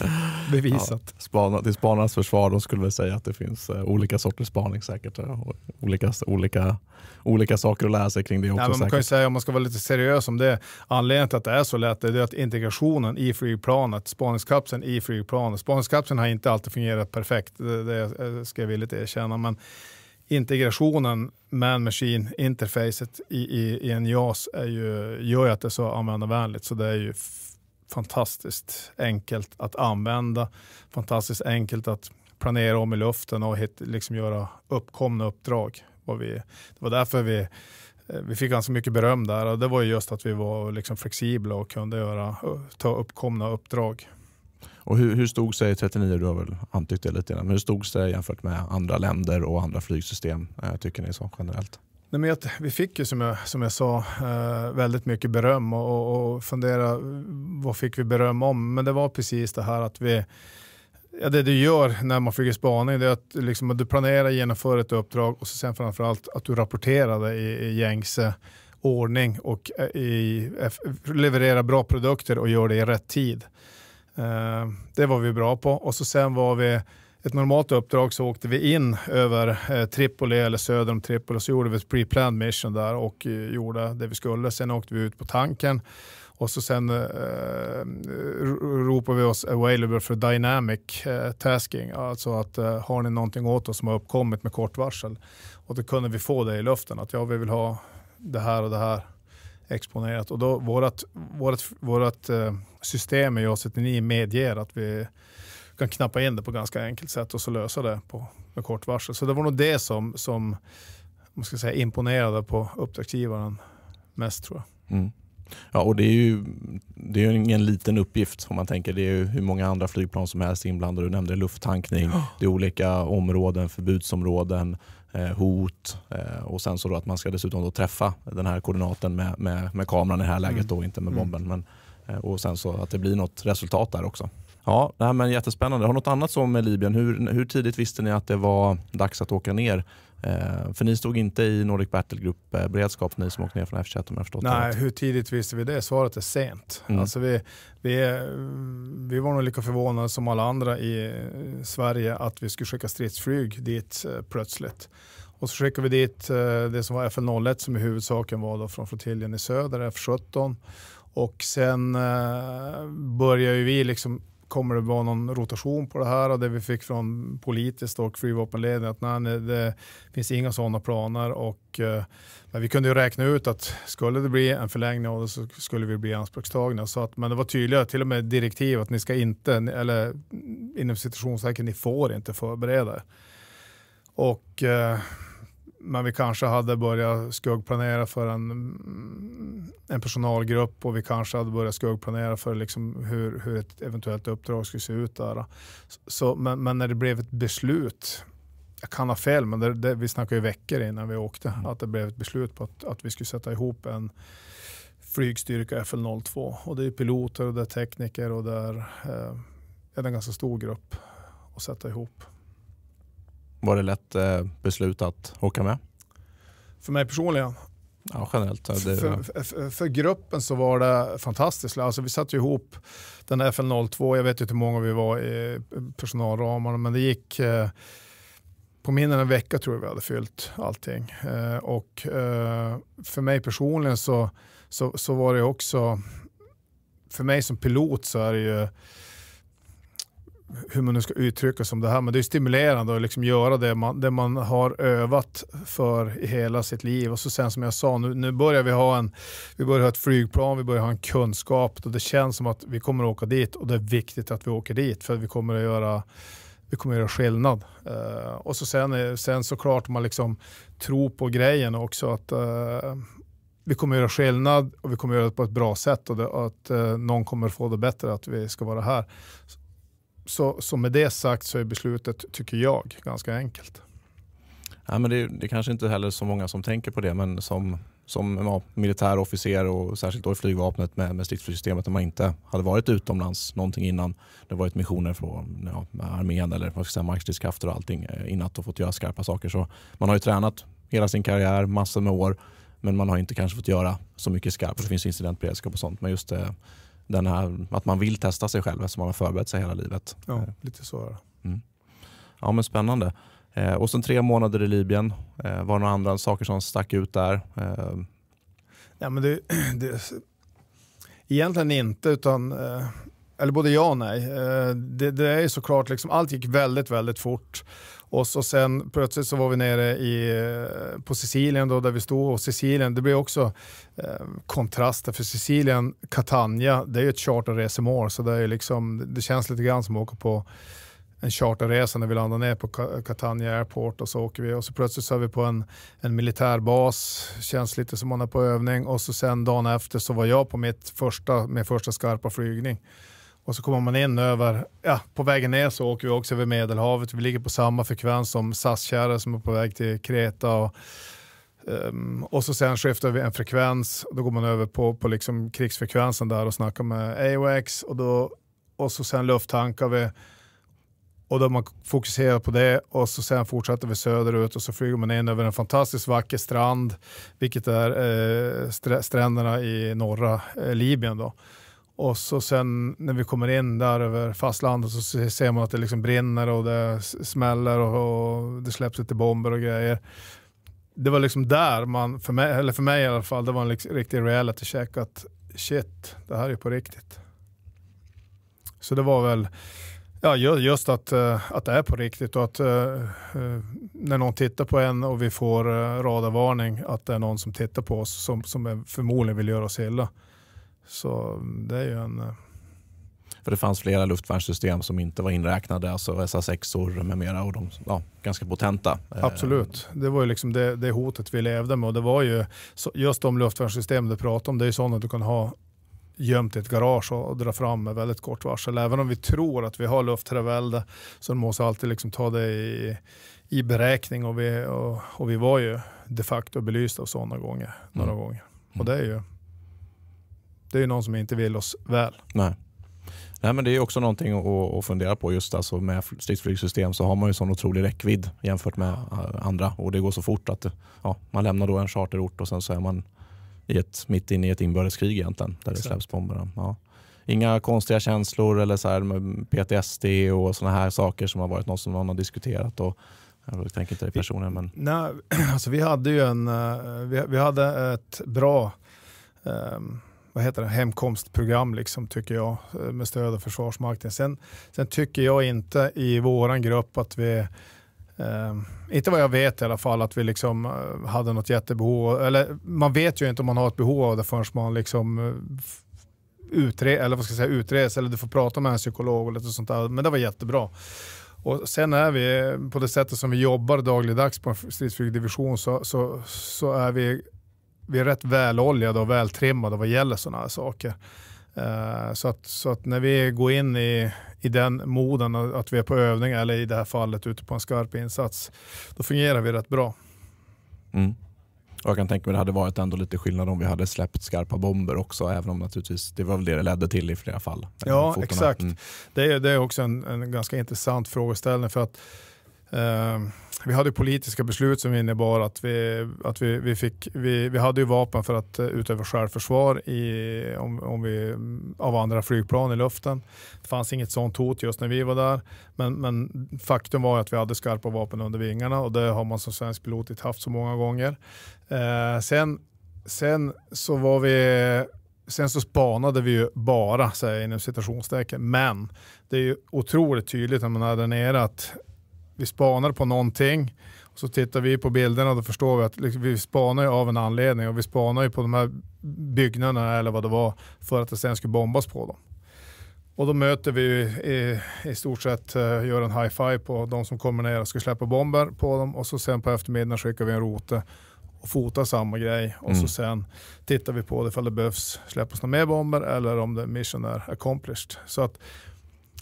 S2: Bevisat.
S1: Ja, spana, till spanarnas försvar, de skulle väl säga att det finns eh, olika sorters spaning säkert. Ja, olika, olika, olika saker att lära sig kring det också. Nej, men man kan
S2: säga, om man ska vara lite seriös om det, anledningen till att det är så lätt är att integrationen i flygplanet, spaningskapseln i flygplanet, spaningskapseln har inte alltid fungerat perfekt, det, det eh, ska jag villigt erkänna, men integrationen man-machine interfacet i, i, i en JAS är ju, gör ju att det är så användarvänligt. Så det är ju fantastiskt enkelt att använda, fantastiskt enkelt att planera om i luften och hit, liksom göra uppkomna uppdrag. Vi, det var därför vi, eh, vi fick ganska mycket beröm där och det var just att vi var liksom flexibla och kunde göra, eh, ta uppkomna uppdrag.
S1: Och hur, hur stod sig 39, du har väl antytt det lite innan, men hur stod sig jämfört med andra länder och andra flygsystem, eh, tycker ni så generellt?
S2: Nej, men vi fick ju som jag, som jag sa eh, väldigt mycket beröm och, och fundera vad fick vi beröm om? Men det var precis det här att vi Ja, det du gör när man flyger spaning det är att, liksom, att du planerar, genomför ett uppdrag och så sen framförallt att du rapporterar det i, i gängse ordning och eh, i, levererar bra produkter och gör det i rätt tid. Eh, det var vi bra på och så sen var vi ett normalt uppdrag så åkte vi in över eh, Tripoli eller söder om Tripoli och så gjorde vi ett pre-planned mission där och eh, gjorde det vi skulle. Sen åkte vi ut på tanken och så sen eh, eh ropar vi oss available för dynamic eh, tasking, alltså att eh, har ni någonting åt oss som har uppkommit med kort varsel? Och då kunde vi få det i luften, att ja, vi vill ha det här och det här exponerat. Och då vårat, vårat, vårat eh, system i JAS 39 medger att vi kan knappa in det på ganska enkelt sätt och så lösa det på, med kort varsel. Så det var nog det som, som man ska säga, imponerade på uppdragsgivaren mest tror
S1: jag. Mm. Ja, och det är ju det är ingen liten uppgift om man tänker. Det är ju hur många andra flygplan som helst inblandade. Du nämnde lufttankning, det är olika områden, förbudsområden, eh, hot eh, och sen så att man ska dessutom då träffa den här koordinaten med, med, med kameran i det här läget, mm. då, inte med mm. bomben. Mm. Men, eh, och sen så att det blir något resultat där också. Ja, det här men Jättespännande. Har något annat som med Libyen? Hur, hur tidigt visste ni att det var dags att åka ner? Eh, för ni stod inte i Nordic Battle Group-beredskap, eh, ni som åkte ner från F21 om jag förstått Nej,
S2: hur tidigt visste vi det? Svaret är sent. Mm. Alltså vi, vi, eh, vi var nog lika förvånade som alla andra i eh, Sverige att vi skulle skicka stridsflyg dit plötsligt. Och så skickade vi dit det som var FL01 som i huvudsaken var då från flottiljen i söder, F17. Och sen eh, började vi liksom kommer det vara någon rotation på det här? Och det vi fick från politiskt och flygvapenledningen att nej, nej, det finns inga sådana planer. Och, eh, men vi kunde ju räkna ut att skulle det bli en förlängning av det så skulle vi bli anspråkstagna. Så att, men det var tydliga, till och med direktiv att ni ska inte, eller inom situationssäkert, ni får inte förbereda er. Och eh, men vi kanske hade börjat skuggplanera för en, en personalgrupp och vi kanske hade börjat skuggplanera för liksom hur, hur ett eventuellt uppdrag skulle se ut. Där. Så, men, men när det blev ett beslut, jag kan ha fel, men det, det, vi snackade ju veckor innan vi åkte, mm. att det blev ett beslut på att, att vi skulle sätta ihop en flygstyrka FL02. Och det är piloter och det är tekniker och det är, eh, en ganska stor grupp att sätta ihop.
S1: Var det lätt eh, beslut att åka med?
S2: För mig personligen?
S1: Ja, generellt. Det... För,
S2: för, för, gruppen så var det fantastiskt. Alltså, vi satte ihop den FL02, jag vet inte hur många vi var i personalramarna, men det gick eh, på mindre än en vecka tror jag vi hade fyllt allting. Eh, och för mig personligen så, så, så var det också, för mig som pilot så är det ju hur man nu ska uttrycka sig om det här, men det är stimulerande att liksom göra det man, det man har övat för i hela sitt liv. Och så sen som jag sa, nu, nu börjar vi ha en, vi börjar ha ett flygplan, vi börjar ha en kunskap och det känns som att vi kommer att åka dit och det är viktigt att vi åker dit för att vi kommer att göra vi kommer att göra skillnad. Uh, och så sen, eh, sen såklart man liksom tror på grejen också att uh, vi kommer att göra skillnad och vi kommer att göra det på ett bra sätt och, det, och att uh, någon kommer att få det bättre att vi ska vara här. Så, så med det sagt så är beslutet, tycker jag, ganska enkelt.
S1: Ja, men det, det kanske inte heller så många som tänker på det, men som, som ja, militär officer och särskilt då i flygvapnet med, med stridsflygsystemet när man inte hade varit utomlands någonting innan. Det har varit missioner från ja, armén eller markstridskrafter och allting innan och fått göra skarpa saker. Så man har ju tränat hela sin karriär, massor med år, men man har inte kanske fått göra så mycket skarpt. Det finns incidentberedskap och sånt, men just det eh, den här, att man vill testa sig själv eftersom man har förberett sig hela livet. Ja, eh. lite så. Mm. Ja, men spännande. Eh, och sen tre månader i Libyen. Eh, var det några andra saker som stack ut där? Eh.
S2: Ja, men det, det, egentligen inte, utan eh, eller både ja och nej. Eh, det, det är såklart, liksom, allt gick väldigt, väldigt fort. Och så sen plötsligt så var vi nere i, eh, på Sicilien då, där vi stod och Sicilien, det blir också eh, kontraster för Sicilien, Catania, det är ju ett charterresemål så det, är liksom, det känns lite grann som att åka på en charterresa när vi landar ner på Catania Airport och så åker vi och så plötsligt så är vi på en, en militärbas, känns lite som man är på övning och så sen dagen efter så var jag på mitt första, min första skarpa flygning. Och så kommer man in över, ja, på vägen ner så åker vi också över Medelhavet. Vi ligger på samma frekvens som SAS-kärror som är på väg till Kreta. Och, um, och så sen skiftar vi en frekvens. Då går man över på, på liksom krigsfrekvensen där och snackar med AOX. Och, då, och så sen lufttankar vi. Och då man fokuserar på det och så sen fortsätter vi söderut och så flyger man in över en fantastiskt vacker strand, vilket är eh, stränderna i norra eh, Libyen. Då. Och så sen när vi kommer in där över fastlandet så ser man att det liksom brinner och det smäller och, och det släpps lite bomber och grejer. Det var liksom där man, för mig, eller för mig i alla fall, det var en liksom, riktig reality check att shit, det här är på riktigt. Så det var väl ja, just att, eh, att det är på riktigt och att eh, eh, när någon tittar på en och vi får radarvarning att det är någon som tittar på oss som, som förmodligen vill göra oss illa. Så mm, det är ju en... Eh,
S1: För det fanns flera luftvärnssystem som inte var inräknade, alltså SA6 med mera och de ja, ganska potenta. Eh, Absolut,
S2: det var ju liksom det, det hotet vi levde med och det var ju just de luftvärnssystem du pratade om, det är ju sådana du kan ha gömt i ett garage och dra fram med väldigt kort varsel. Även om vi tror att vi har lufttravälde så måste vi alltid liksom ta det i, i beräkning och vi, och, och vi var ju de facto belysta av sådana gånger, några mm. gånger. Och mm. det är ju det är ju någon som inte vill oss väl.
S1: Nej. Nej, men det är också någonting att, fundera på. just alltså Med stridsflygsystem så har man ju sån otrolig räckvidd jämfört med eh, andra och det går så fort att ja, man lämnar då en charterort och sen så är man i ett, mitt inne i ett inbördeskrig egentligen där det släpps bomber. Ja. Inga konstiga känslor eller så med PTSD och sådana här saker som har varit något som någon har diskuterat. Och, jag tänker inte det personligen. Men...
S2: Nej, alltså vi hade ju en, eh, vi hade ett bra um, vad heter det, hemkomstprogram liksom, tycker jag eh, med stöd av Försvarsmakten. Sen, sen tycker jag inte i våran grupp att vi Uh, inte vad jag vet i alla fall att vi liksom eh, hade något jättebehov. Eller man vet ju inte om man har ett behov av det förrän man liksom uh, utre eller vad ska jag säga, utreds eller du får prata med en psykolog och lite sånt där. Men det var jättebra. Och sen är vi, på det sättet som vi jobbar dagligdags på en stridsflygdivision så, så, så är vi vi är rätt väloljade och vältrimmade vad gäller sådana här saker. Eh, så, att, så att när vi går in i, i den moden att vi är på övningar eller i det här fallet ute på en skarp insats, då fungerar vi rätt bra.
S1: Mm. Jag kan tänka mig det hade varit ändå lite skillnad om vi hade släppt skarpa bomber också, även om naturligtvis det var väl det det ledde till i flera fall. Ja, fotona. exakt. Mm.
S2: Det, är, det är också en, en ganska intressant frågeställning för att Ehm, vi hade politiska beslut som innebar att vi, att vi, vi, fick, vi, vi hade ju vapen för att eh, utöva självförsvar i, om, om vi, mm, av andra flygplan i luften. Det fanns inget sånt hot just när vi var där. Men, men faktum var att vi hade skarpa vapen under vingarna och det har man som svensk pilot inte haft så många gånger. Eh, sen, sen så var vi Sen så spanade vi ju bara, säger jag inom citationstecken, men det är ju otroligt tydligt när man är där nere att vi spanar på någonting. Och så tittar vi på bilderna och då förstår vi att liksom, vi spanar av en anledning och vi spanar på de här byggnaderna eller vad det var för att det sen skulle bombas på dem. Och då möter vi i, i stort sett, eh, gör en high-five på de som kommer ner och ska släppa bomber på dem och så sen på eftermiddagen skickar vi en rote och fotar samma grej och mm. så sen tittar vi på det ifall det behövs släppas några mer bomber eller om det mission är accomplished. Så att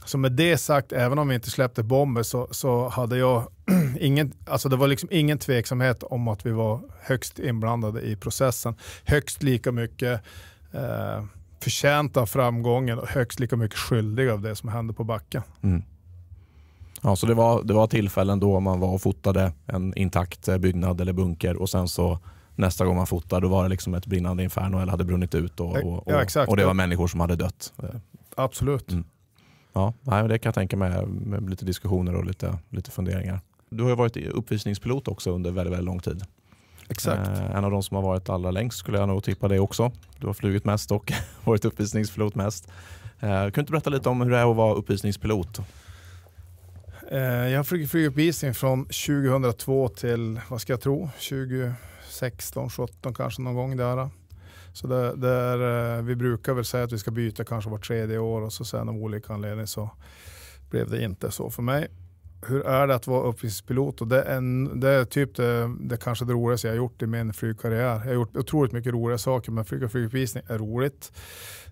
S2: så med det sagt, även om vi inte släppte bomber så, så hade jag ingen, alltså det var liksom ingen tveksamhet om att vi var högst inblandade i processen. Högst lika mycket eh, förtjänta av framgången och högst lika mycket skyldiga av det som hände på backen.
S1: Mm. Ja, så det var, det var tillfällen då man var och fotade en intakt eh, byggnad eller bunker och sen så nästa gång man fotade då var det liksom ett brinnande inferno eller hade brunnit ut och, och, och, ja, och det var människor som hade dött. Absolut. Mm. Ja, nej, det kan jag tänka mig med lite diskussioner och lite, lite funderingar. Du har ju varit uppvisningspilot också under väldigt, väldigt lång tid. Exakt. Eh, en av de som har varit allra längst skulle jag nog tippa det också. Du har flugit mest och varit uppvisningspilot mest. Eh, kan du inte berätta lite om hur det är att vara uppvisningspilot?
S2: Eh, jag har flugit flyguppvisning från 2002 till, vad ska jag tro, 2016, 2017 kanske någon gång där. Så där, där, eh, vi brukar väl säga att vi ska byta kanske vart tredje år och så sen av olika anledningar så blev det inte så för mig. Hur är det att vara uppvisningspilot? Det, är det är typ det, det kanske det roligaste jag har gjort i min flygkarriär. Jag har gjort otroligt mycket roliga saker, men flyg och flyguppvisning är roligt.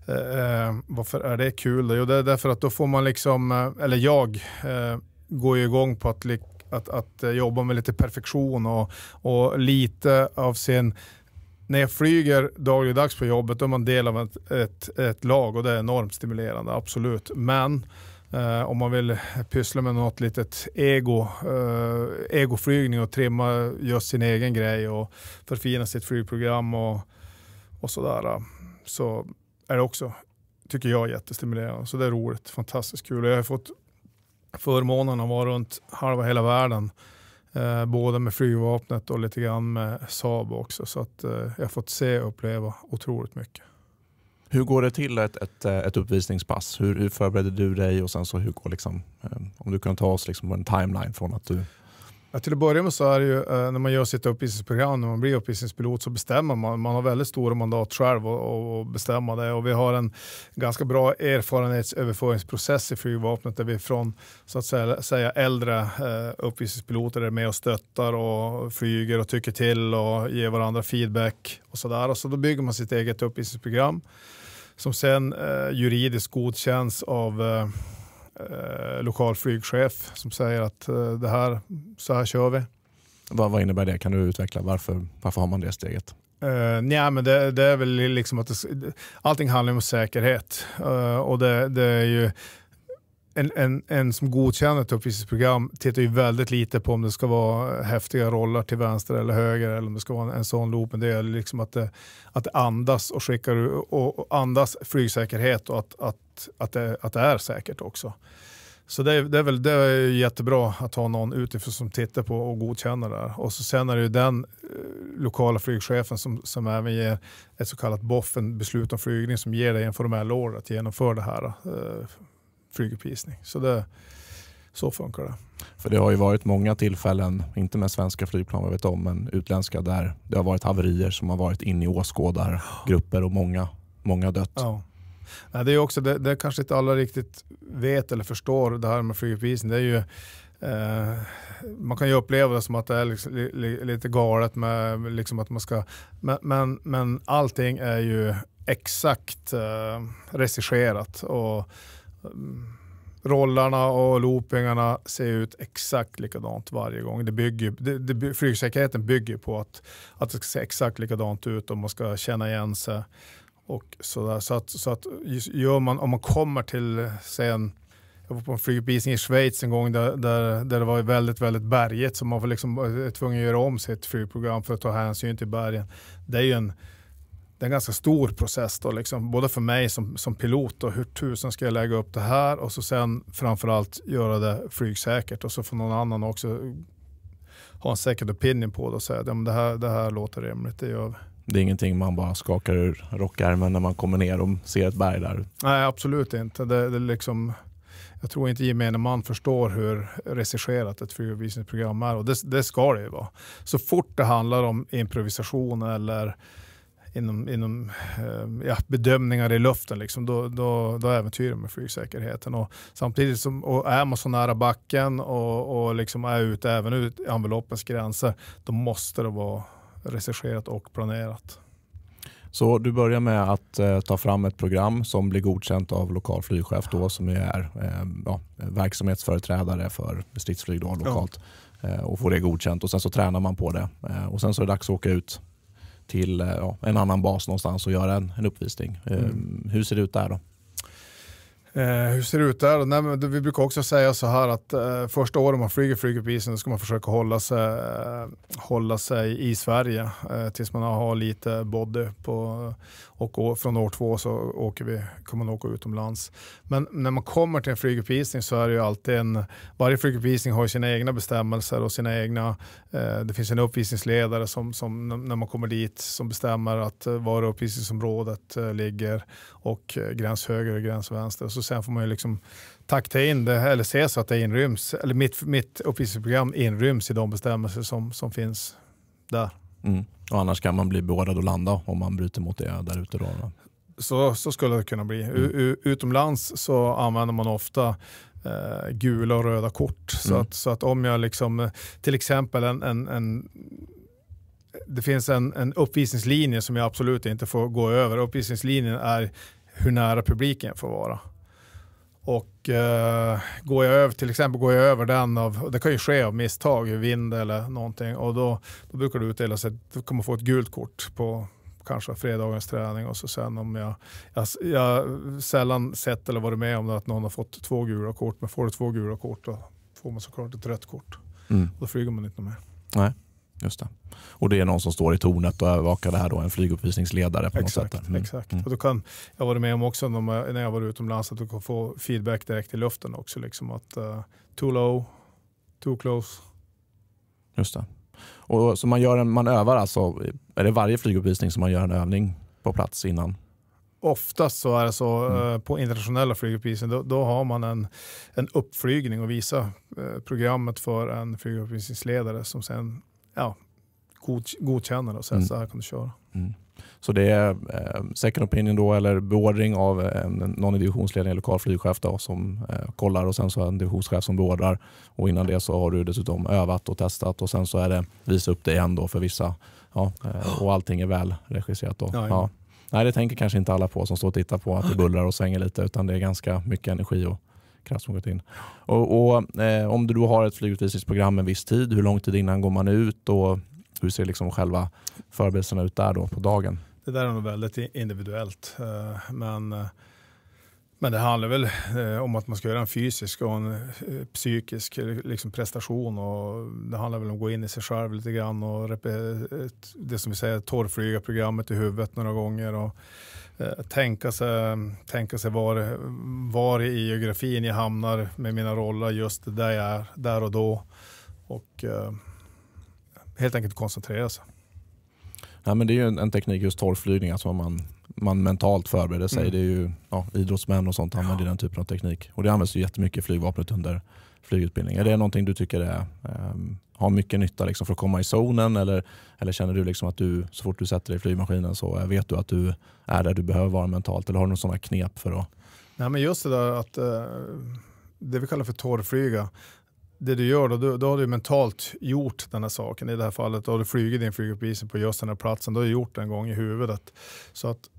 S2: Eh, eh, varför är det kul? Jo, det är därför att då får man liksom, eh, eller jag, eh, går ju igång på att, att, att jobba med lite perfektion och, och lite av sin när jag flyger dagligdags på jobbet då är man del av ett, ett, ett lag och det är enormt stimulerande, absolut. Men eh, om man vill pyssla med något litet ego, eh, egoflygning och trimma just sin egen grej och förfina sitt flygprogram och, och sådär. Eh, så är det också, tycker jag, jättestimulerande. Så det är roligt, fantastiskt kul. Och jag har fått förmånen att vara runt halva hela världen Eh, både med flygvapnet och lite grann med Saab också. Så att, eh, jag har fått se och uppleva otroligt mycket.
S1: Hur går det till ett, ett, eh, ett uppvisningspass? Hur, hur förbereder du dig och sen så hur går liksom, eh, om du kan ta oss liksom en timeline från att du
S2: till att börja med så är det ju eh, när man gör sitt uppvisningsprogram, när man blir uppvisningspilot så bestämmer man. Man har väldigt stora mandat själv att bestämma det och vi har en ganska bra erfarenhetsöverföringsprocess i flygvapnet där vi från så att säga äldre eh, uppvisningspiloter är med och stöttar och flyger och tycker till och ger varandra feedback och sådär. Och så då bygger man sitt eget uppvisningsprogram som sen eh, juridiskt godkänns av Eh, lokal flygchef som säger att eh, det här,
S1: så här kör vi. Vad, vad innebär det? Kan du utveckla? Varför, varför har man det steget?
S2: Uh, eh, nej, men det, det, är väl liksom att det, allting handlar om säkerhet. Uh, och det, det, är ju en, en, en som godkänner ett uppvisningsprogram tittar ju väldigt lite på om det ska vara häftiga roller till vänster eller höger eller om det ska vara en, en sån loop. Men det är liksom att det, att det andas och skickar och, och andas flygsäkerhet och att, att, att, det, att det är säkert också. Så det är, det är väl det är jättebra att ha någon utifrån som tittar på och godkänner det. här. Och så sen är det ju den eh, lokala flygchefen som, som även ger ett så kallat boff, beslut om flygning som ger dig en formell order att genomföra det här. Eh, flyguppvisning. Så, det, så funkar det.
S1: För det har ju varit många tillfällen, inte med svenska flygplan vad vet om, men utländska där det har varit haverier som har varit inne i åskådargrupper och många, många dött. Ja.
S2: Nej, det är också det, det kanske inte alla riktigt vet eller förstår det här med flyguppvisning. Det är ju eh, man kan ju uppleva det som att det är liksom, li, li, lite galet med liksom att man ska, men, men, men allting är ju exakt eh, regisserat och rollarna och loopingarna ser ut exakt likadant varje gång. Det bygger, det, det, flygsäkerheten bygger på att, att det ska se exakt likadant ut och man ska känna igen sig. Och sådär. Så att, så att gör man, om man kommer till, säg jag var på en flyguppvisning i Schweiz en gång där, där, där det var väldigt, väldigt berget så man var liksom eh, tvungen att göra om sitt flygprogram för att ta hänsyn till bergen. Det är ju en det är en ganska stor process, då, liksom, både för mig som, som pilot och hur tusen ska jag lägga upp det här och så sen framförallt göra det flygsäkert och så får någon annan också ha en second opinion på det och säga att det, här, det här låter rimligt, det gör vi.
S1: Det är ingenting man bara skakar ur rockärmen när man kommer ner och ser ett berg där?
S2: Nej, absolut inte. Det, det liksom, jag tror inte gemene man förstår hur regisserat ett flygvisningsprogram är och det, det ska det ju vara. Så fort det handlar om improvisation eller inom, inom eh, ja, bedömningar i luften, liksom, då, då, då äventyrar man flygsäkerheten. Och samtidigt som och är man så nära backen och, och liksom är ute även ut enveloppens gränser, då måste det vara regisserat och planerat.
S1: Så du börjar med att eh, ta fram ett program som blir godkänt av lokal flygchef då, som är eh, ja, verksamhetsföreträdare för stridsflyg då, lokalt ja. eh, och får det godkänt och sen så tränar man på det. Eh, och Sen så är det dags att åka ut till eh, ja, en annan bas någonstans och göra en, en uppvisning. Mm. Ehm, hur ser det ut där då?
S2: Eh, hur ser det ut där? Nej, men vi brukar också säga så här att eh, första året man flyger, flyger ska man försöka hålla sig, eh, hålla sig i Sverige eh, tills man har lite body. På, och å, från år två så åker vi, kommer man åka utomlands. Men när man kommer till en flyguppvisning så är det ju alltid en... Varje flyguppvisning har ju sina egna bestämmelser och sina egna... Eh, det finns en uppvisningsledare som, som när man kommer dit som bestämmer att var uppvisningsområdet ligger och gräns höger och gräns vänster. Så sen får man ju liksom takta in det, eller se så att det inryms, eller mitt, mitt uppvisningsprogram inryms i de bestämmelser som, som finns
S1: där. Mm. Och annars kan man bli beordrad att landa om man bryter mot det där ute. Då, då.
S2: Så, så skulle det kunna bli. Mm. U utomlands så använder man ofta eh, gula och röda kort. Så, mm. att, så att om jag liksom, till exempel en, en, en det finns en, en uppvisningslinje som jag absolut inte får gå över. Uppvisningslinjen är hur nära publiken får vara. Och eh, går jag över, till exempel går jag över den av, det kan ju ske av misstag, vind eller någonting, och då, då brukar det utdelas då kan man få ett gult kort på kanske fredagens träning och så sen om jag, jag, jag sällan sett eller varit med om att någon har fått två gula kort, men får du två gula kort då får man såklart ett rött kort. Mm. Då flyger man inte mer.
S1: Nej. Just det. Och det är någon som står i tornet och övervakar det här då, en flyguppvisningsledare på exakt, något sätt. Mm. Exakt. Mm. Och
S2: då kan, jag var med om också när jag var utomlands att du kan få feedback direkt i luften också. Liksom att uh, too low, too close.
S1: Just det. Och, så man, gör en, man övar alltså, är det varje flyguppvisning som man gör en övning på plats innan?
S2: Oftast så är det så mm. Eh, på internationella flyguppvisningar, då, då, har man en, en uppflygning och visar eh, programmet för en flyguppvisningsledare som sen ja, god, godkänner och säger mm. så här kan du köra.
S1: Mm. Så det är eh, second opinion då, eller beordring av eh, någon i divisionsledningen, eller lokal flygchef då, som eh, kollar och sen så är det en divisionschef som beordrar. Och innan det så har du dessutom övat och testat och sen så är det visa upp det igen då för vissa. Ja, eh, och allting är väl regisserat då. Ja, ja. Nej, det tänker kanske inte alla på som står och tittar på att det bullrar och svänger lite utan det är ganska mycket energi och kraft som gått in. Och, och eh, om du då har ett flygutvisningsprogram en viss tid, hur lång tid innan går man ut och hur ser liksom själva förberedelserna ut där då på dagen?
S2: Det där är nog väldigt individuellt. Eh, men, eh, men det handlar väl eh, om att man ska göra en fysisk och en psykisk liksom prestation. Och det handlar väl om att gå in i sig själv lite grann och det som vi säger torrflyga programmet i huvudet några gånger. Och, Eh, tänka sig, tänka sig var, var i geografin jag hamnar med mina roller just där jag är, där och då. Och eh, helt enkelt koncentrera sig.
S1: Ja, men det är ju en, teknik, just torrflygning, alltså man, man mentalt förbereder sig. Mm. Det är ju ja, Idrottsmän och sånt använder ja. den typen av teknik. Och Det används ju jättemycket i flygvapnet under flygutbildning. Är det någonting du tycker är um, har mycket nytta liksom för att komma i zonen? Eller, eller känner du liksom att du, så fort du sätter dig i flygmaskinen så eh, vet du att du är där du behöver vara mentalt? Eller har du några sådana knep för att...
S2: Nej, men just det där att eh, det vi kallar för torrflyga, det du gör då, då, har du mentalt gjort den här saken. I det här fallet då har du flugit din flyguppvisning på just den här platsen. Då har du gjort den en gång i huvudet. Så att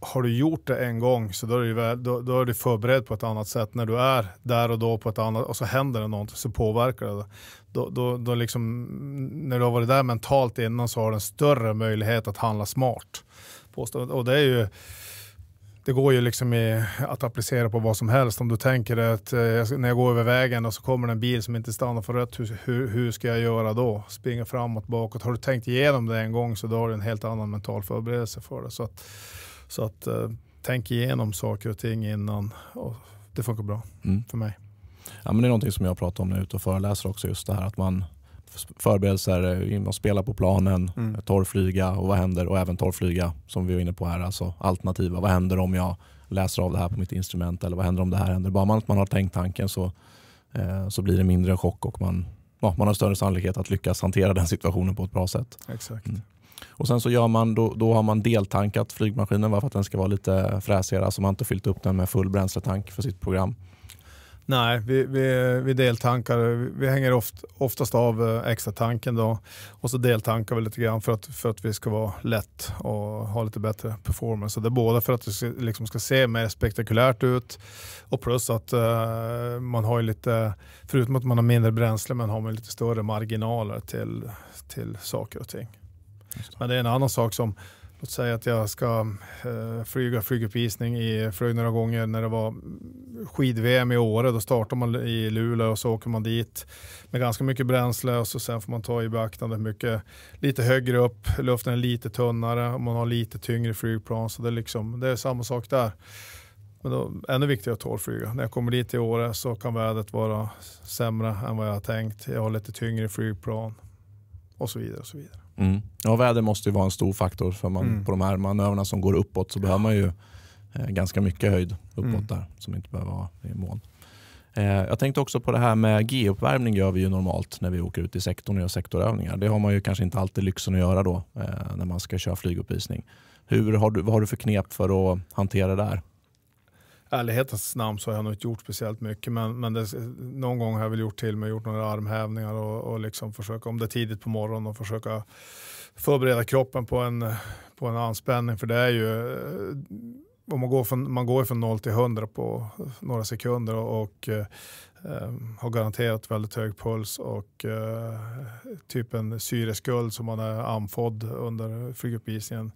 S2: har du gjort det en gång så då är, du väl, då, då, är du förberedd på ett annat sätt. När du är där och då på ett annat och så händer det någonting så påverkar det. Då, då, då liksom, när du har varit där mentalt innan så har du en större möjlighet att handla smart. Och det är ju det går ju liksom i, att applicera på vad som helst. Om du tänker att eh, när jag går över vägen och så kommer det en bil som inte stannar för rött, hur, hur, hur, ska jag göra då? Springa framåt, bakåt. Har du tänkt igenom det en gång så då har du en helt annan mental förberedelse för det. Så att, så att eh, tänk igenom saker och ting innan. Och det funkar bra
S1: mm. för mig. Ja, men det är någonting som jag pratar om när jag är ute och föreläser också. Just det här att man förberedelser, man spelar på planen, mm. torrflyga och vad händer? Och även torrflyga som vi var inne på här. Alltså alternativa, vad händer om jag läser av det här på mitt instrument? Eller vad händer om det här händer? Bara man, man har tänkt tanken så, eh, så blir det mindre chock och man, ja, man har större sannolikhet att lyckas hantera den situationen på ett bra sätt. Exakt. Mm. Och Sen så gör man, då, då har man deltankat flygmaskinen för att den ska vara lite fräsigare. Alltså man har inte fyllt upp den med full bränsletank för sitt program.
S2: Nej, vi, vi, vi deltankar. Vi hänger oft, oftast av eh, extra tanken då och så deltankar vi lite grann för att, för att vi ska vara lätt och ha lite bättre performance. Så det är både för att det ska, liksom ska se mer spektakulärt ut och plus att uh, man har lite, förutom att man har mindre bränsle, men har man lite större marginaler till, till saker och ting. Men det är en annan sak som, låt säga att jag ska eh, flyga flyguppvisning, i, flög några gånger när det var skid-VM i Åre, då startar man i Luleå och så åker man dit med ganska mycket bränsle och så sen får man ta i beaktande mycket, lite högre upp, luften är lite tunnare och man har lite tyngre flygplan så det är, liksom, det är samma sak där. Men då, ännu viktigare att tålflyga. När jag kommer dit i Åre så kan vädret vara sämre än vad jag har tänkt. Jag har lite tyngre flygplan och så vidare. Och så vidare.
S1: Mm. Ja, väder måste ju vara en stor faktor. för man, mm. På de här manövrarna som går uppåt så behöver man ju eh, ganska mycket höjd uppåt mm. där som inte behöver vara i moln. Eh, jag tänkte också på det här med G-uppvärmning gör vi ju normalt när vi åker ut i sektorn och gör sektorövningar. Det har man ju kanske inte alltid lyxen att göra då eh, när man ska köra flyguppvisning. Hur har du, vad har du för knep för att hantera det där?
S2: ärlighetens namn så har jag nog inte gjort speciellt mycket. Men, men det, någon gång har jag väl gjort till mig, gjort några armhävningar och, och liksom försöka, om det är tidigt på morgonen, och försöka förbereda kroppen på en, på en anspänning. För det är ju, eh, om man går från, man går från 0 till 100 på några sekunder och, och eh, har garanterat väldigt hög puls och eh, typ en syreskuld som man är andfådd under flyguppvisningen.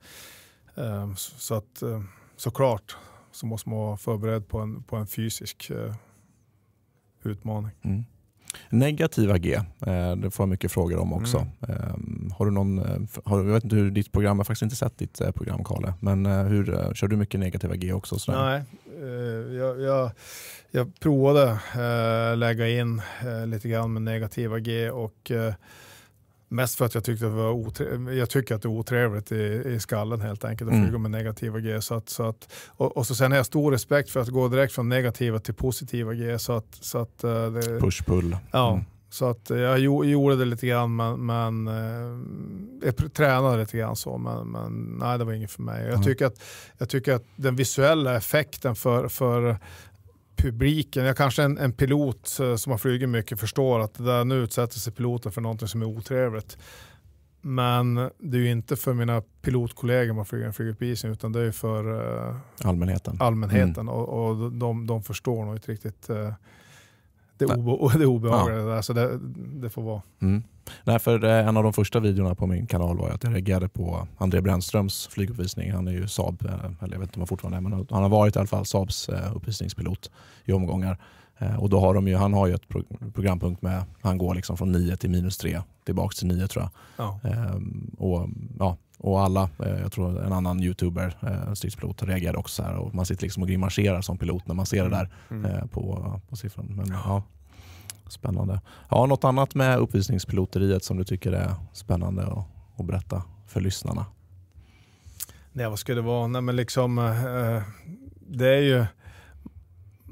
S2: Eh, så att eh, såklart så måste man vara förberedd på en, på en fysisk eh, utmaning.
S1: Mm. Negativa G, eh, det får jag mycket frågor om också. Mm. Ehm, har du någon, eh, har, jag vet inte hur ditt program, jag har faktiskt inte sett ditt eh, program Karle, men hur, kör du mycket negativa G också? Sådär? Nej,
S2: jag, jag, jag provade lägga in lite grann med negativa G och Mest för att jag, tyckte det var otre... jag tycker att det är otrevligt i, i skallen helt enkelt att mm. med negativa G. Så att, så att, och, och, så sen har jag stor respekt för att gå direkt från negativa till positiva grejer. Så att, så att, eh, det... Push-pull. Ja. Mm. Så att eh, jag gjorde det lite grann, men, men eh, jag tränade lite grann så, men, men nej det var inget för mig. Jag, mm. tycker att, jag tycker att den visuella effekten för, för, publiken, ja kanske en, en, pilot eh, som har flugit mycket förstår att det där, nu utsätter sig piloten för någonting som är otrevligt. Men det är ju inte för mina pilotkollegor man flyger en flyguppvisning utan det är för eh, allmänheten. allmänheten. Mm. Och, och de, de, förstår nog inte riktigt eh, det, obe, det obehagliga. Ja. Alltså det, det, får vara.
S1: Mm. Nej, för eh, en av de första videorna på min kanal var att jag reagerade på André Brännströms flyguppvisning. Han är ju Saab, eh, eller jag vet inte om han fortfarande är, men han har varit i alla fall Saabs eh, uppvisningspilot i omgångar. Och då har de ju, han har ju ett programpunkt med, han går liksom från 9 till minus 3, tillbaka till 9 tror jag. Ja. Ehm, och ja, och alla, eh, jag tror en annan youtuber, eh, stridspilot, reagerade också så här. Och man sitter liksom och grimaserar som pilot när man ser det mm. där mm. Eh, på, på siffran. Men, ja. Spännande. Ja, något annat med uppvisningspiloteriet som du tycker är spännande att, att berätta för lyssnarna?
S2: Nej, vad ska det vara? Nej, men liksom, det är ju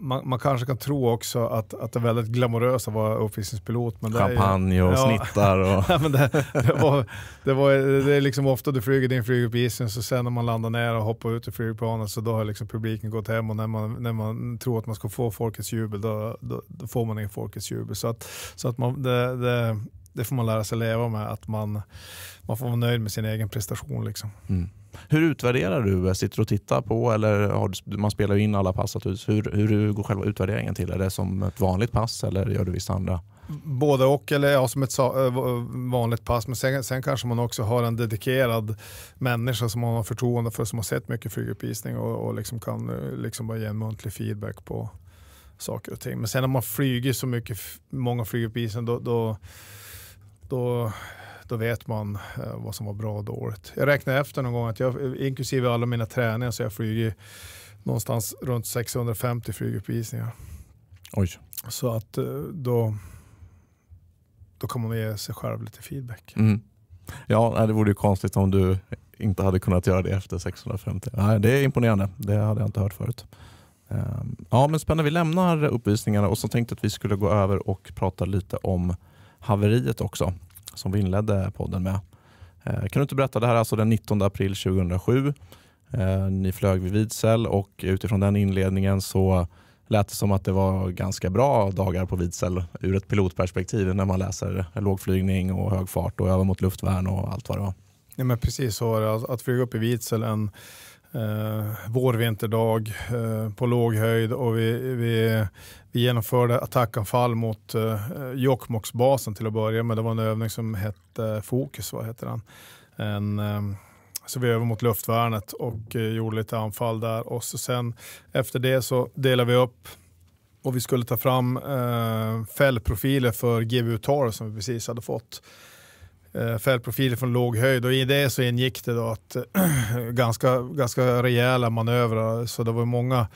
S2: man, man, kanske kan tro också att, att det väldigt glamoröst att vara uppvisningspilot. Champagne och ja, snittar. Och... men det, det, var, det, var, det är liksom ofta du flyger din flyguppvisning så sen när man landar ner och hoppar ut ur flygplanet så då har liksom publiken gått hem och när man, när man tror att man ska få folkets jubel då, då, då får man ingen folkets jubel. Så att, så att man, det, det, det, får man lära sig leva med att man, man får vara nöjd med sin egen prestation. Liksom.
S1: Mm. Hur utvärderar du? Eh, sitter du och tittar på eller har, man spelar in alla pass hur, hur går själva utvärderingen till? Är det som ett vanligt pass eller gör du vissa andra?
S2: Både och, eller ja, som ett eh, vanligt pass. Men sen, sen, kanske man också har en dedikerad människa som man har förtroende för, som har sett mycket flyguppvisning och, och liksom kan eh, liksom bara ge en muntlig feedback på saker och ting. Men sen när man flyger så mycket, många flyguppvisningar, då, då, då då vet man eh, vad som var bra och dåligt. Jag räknade efter någon gång att jag, inklusive alla mina träningar, så jag flyger någonstans runt 650 flyguppvisningar. Oj. Så att eh, då, då kan man ge sig själv lite feedback.
S1: Mm. Ja, det vore ju konstigt om du inte hade kunnat göra det efter 650. Nej, det är imponerande. Det hade jag inte hört förut. Ehm, ja, men spännande. Vi lämnar uppvisningarna och så tänkte att vi skulle gå över och prata lite om haveriet också som vi inledde podden med. Eh, kan du inte berätta, det här är alltså den 19 april 2007. Eh, ni flög vid Vidsel och utifrån den inledningen så lät det som att det var ganska bra dagar på Vidsel ur ett pilotperspektiv när man läser lågflygning och hög fart och över mot luftvärn och allt vad det var.
S2: Ja, men precis så var det. Att, flyga upp i Vidsel en eh, vårvinterdag eh, på låg höjd och vi, vi, vi genomförde attackanfall mot eh, Jokkmokksbasen till att börja med. Det var en övning som hette Fokus, vad heter den? En, eh, så vi över mot luftvärnet och eh, gjorde lite anfall där och så sen efter det så delade vi upp och vi skulle ta fram eh, fällprofiler för gbu 12 som vi precis hade fått. Eh, fältprofiler från låg höjd och i det så ingick det då att ganska, ganska rejäla manövrar. Så det var många,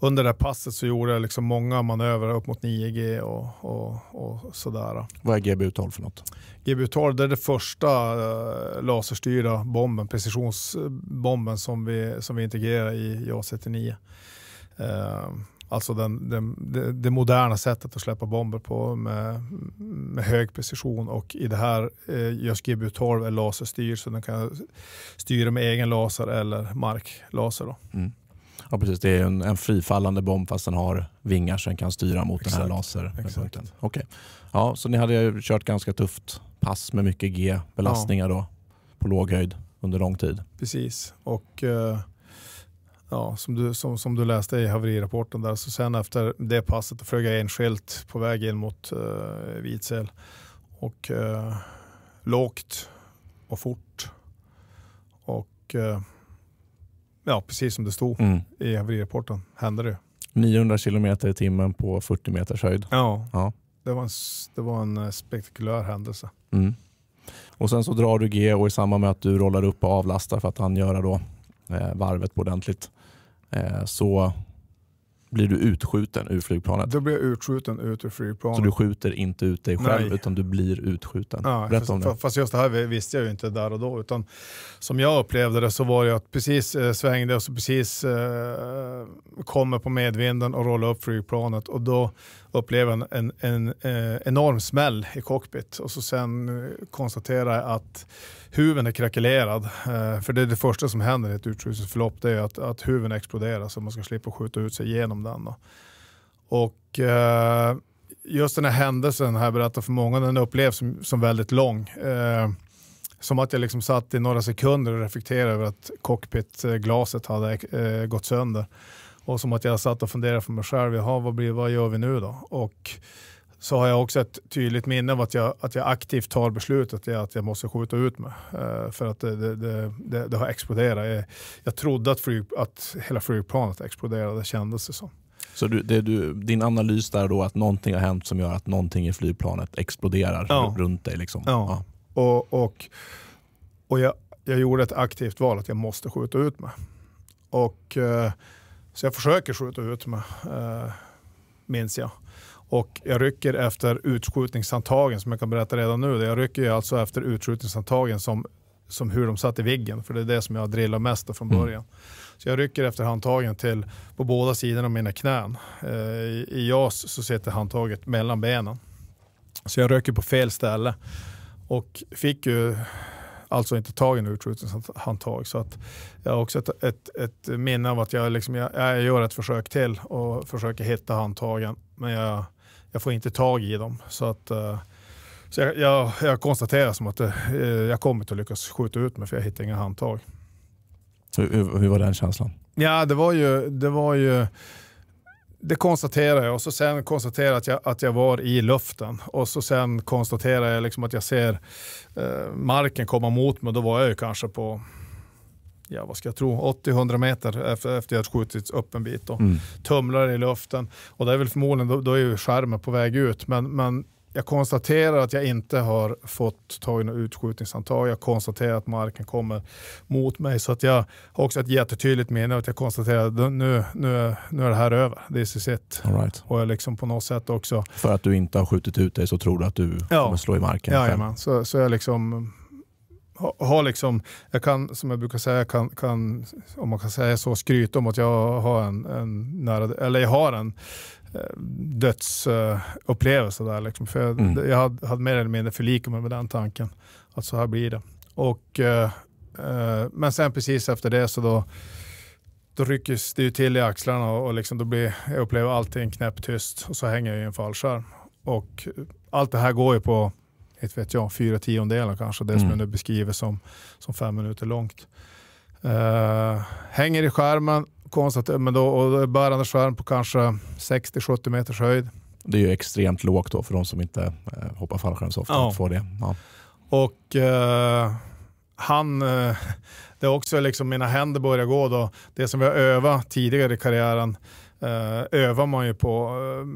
S2: under det här passet så gjorde jag liksom många manövrar upp mot 9G och, och, och sådär.
S1: Vad är GBU-12 för något?
S2: GBU-12 är den första eh, laserstyrda bomben, precisionsbomben som vi, som vi integrerar i JAS 39. Alltså den, den, det, det, moderna sättet att släppa bomber på med, med hög precision och i det här eh, just GBU 12 är laserstyrd så den kan styra med egen laser eller marklaser. Då.
S1: Mm. Ja precis, det är en, en, frifallande bomb fast den har vingar som kan styra mot Exakt. den här laserpunkten. Okay. Ja, så ni hade kört ganska tufft pass med mycket G-belastningar ja. då på låg höjd under lång tid. Precis,
S2: och eh, Ja, som du, som, som du läste i haverirapporten där. Så sen efter det passet flög jag enskilt på väg in mot eh, Vidsel. Och eh, lågt och fort. Och eh, ja, precis som det stod mm. i haverirapporten hände det.
S1: 900 km i timmen på 40 meters höjd. Ja, ja.
S2: Det, var en, det var en eh, spektakulär händelse.
S1: Mm. Och Sen så drar du G och i samband med att du rollar upp och avlastar för att han gör då eh, varvet ordentligt Eh, så blir du utskjuten ur flygplanet.
S2: Då blir jag utskjuten ut ur flygplanet. Så du
S1: skjuter inte ut dig själv Nej. utan du blir utskjuten. Ja, Berätta om det.
S2: Fast just det här visste jag ju inte där och då. Utan som jag upplevde det så var det att precis eh, svängde och så precis eh, kommer på medvinden och rullar upp flygplanet. Och då uppleva en, en, en eh, enorm smäll i cockpit och så sen eh, konstatera att huven är krackelerad. Eh, för det är det första som händer i ett utskjutningsförlopp, det är att, att huven exploderar så man ska slippa skjuta ut sig genom den. Då. Och eh, just den här händelsen har jag berättat för många, den upplevs som, som väldigt lång. Eh, som att jag liksom satt i några sekunder och reflekterade över att cockpitglaset hade eh, gått sönder. Och som att jag satt och funderade för mig själv, jaha, vad, blir, vad gör vi nu då? Och så har jag också ett tydligt minne av att jag, att jag aktivt tar beslutet att jag måste skjuta ut mig. Eh, för att det, det, det, det har exploderat. Jag, jag trodde att, flyg, att hela flygplanet exploderade, kändes det som.
S1: Så du, det, du, din analys där då att någonting har hänt som gör att någonting i flygplanet exploderar ja. runt dig? Liksom. Ja. ja,
S2: och, och, och jag, jag gjorde ett aktivt val att jag måste skjuta ut mig. Och... Eh, så jag försöker skjuta ut mig, eh, minns jag. Och jag rycker efter utskjutningshandtagen som jag kan berätta redan nu. Jag rycker alltså efter utskjutningshandtagen som, som hur de satt i viggen. För det är det som jag drillar mest från mm. början. Mm. Så jag rycker efter handtagen till på båda sidorna av mina knän. Eh, I, JAS så sitter handtaget mellan benen. Så jag rycker på fel ställe och fick ju alltså inte tagit en utskjutningshandtag. Så att jag har också ett, ett, ett minne av att jag, liksom, jag, jag, gör ett försök till och försöker hitta handtagen. Men jag, jag får inte tag i dem. Så att eh, så jag, jag, jag konstaterar som att eh, jag kommer att lyckas skjuta ut mig för jag hittar inga handtag.
S1: Hur, hur, hur var den känslan?
S2: Ja, det var ju, det var ju det konstaterar jag och så sen konstaterar jag att jag, att jag var i luften och så sen konstaterar jag liksom att jag ser eh, marken komma mot mig. Då var jag ju kanske på ja, vad ska jag tro, 80-100 meter efter, efter jag skjutits upp en bit. och Mm. Tumlar i luften och det är väl förmodligen, då, då är ju skärmen på väg ut. Men, men jag konstaterar att jag inte har fått tag i något utskjutningsantag. Jag konstaterar att marken kommer mot mig. Så att jag har också ett jättetydligt minne att jag konstaterar att nu, nu, nu är det här över. This is it. All right. Och jag liksom på något sätt också...
S1: För att du inte har skjutit ut dig så tror du att du ja. kommer slå i marken? Ja, jajamän.
S2: Så, så jag liksom har liksom, jag kan, som jag brukar säga, kan, kan, om man kan säga så, skryta om att jag har en, en nära, eller jag har en Eh, dödsupplevelse. Där liksom. För jag, mm. jag hade, hade, mer eller mindre förlikat mig med den tanken, att så här blir det. Och, eh, eh, men sen precis efter det så då, då rycks det ju till i axlarna och, och liksom då blir, jag upplever allting knäpptyst och så hänger jag i en fallskärm. Och allt det här går ju på ett vet jag, fyra tiondelar kanske, det mm. som jag nu beskriver som, som fem minuter långt. Uh, hänger i skärmen, konstaterar, men då, och då bärande skärm på kanske 60-70
S1: meters höjd. Det är ju extremt lågt då för de som inte eh, hoppar fallskärm så ofta. Ja. Får det. Ja.
S2: Och eh, han, eh, det är också liksom mina händer börjar gå då. Det som vi har övat tidigare i karriären eh, övar man ju på eh,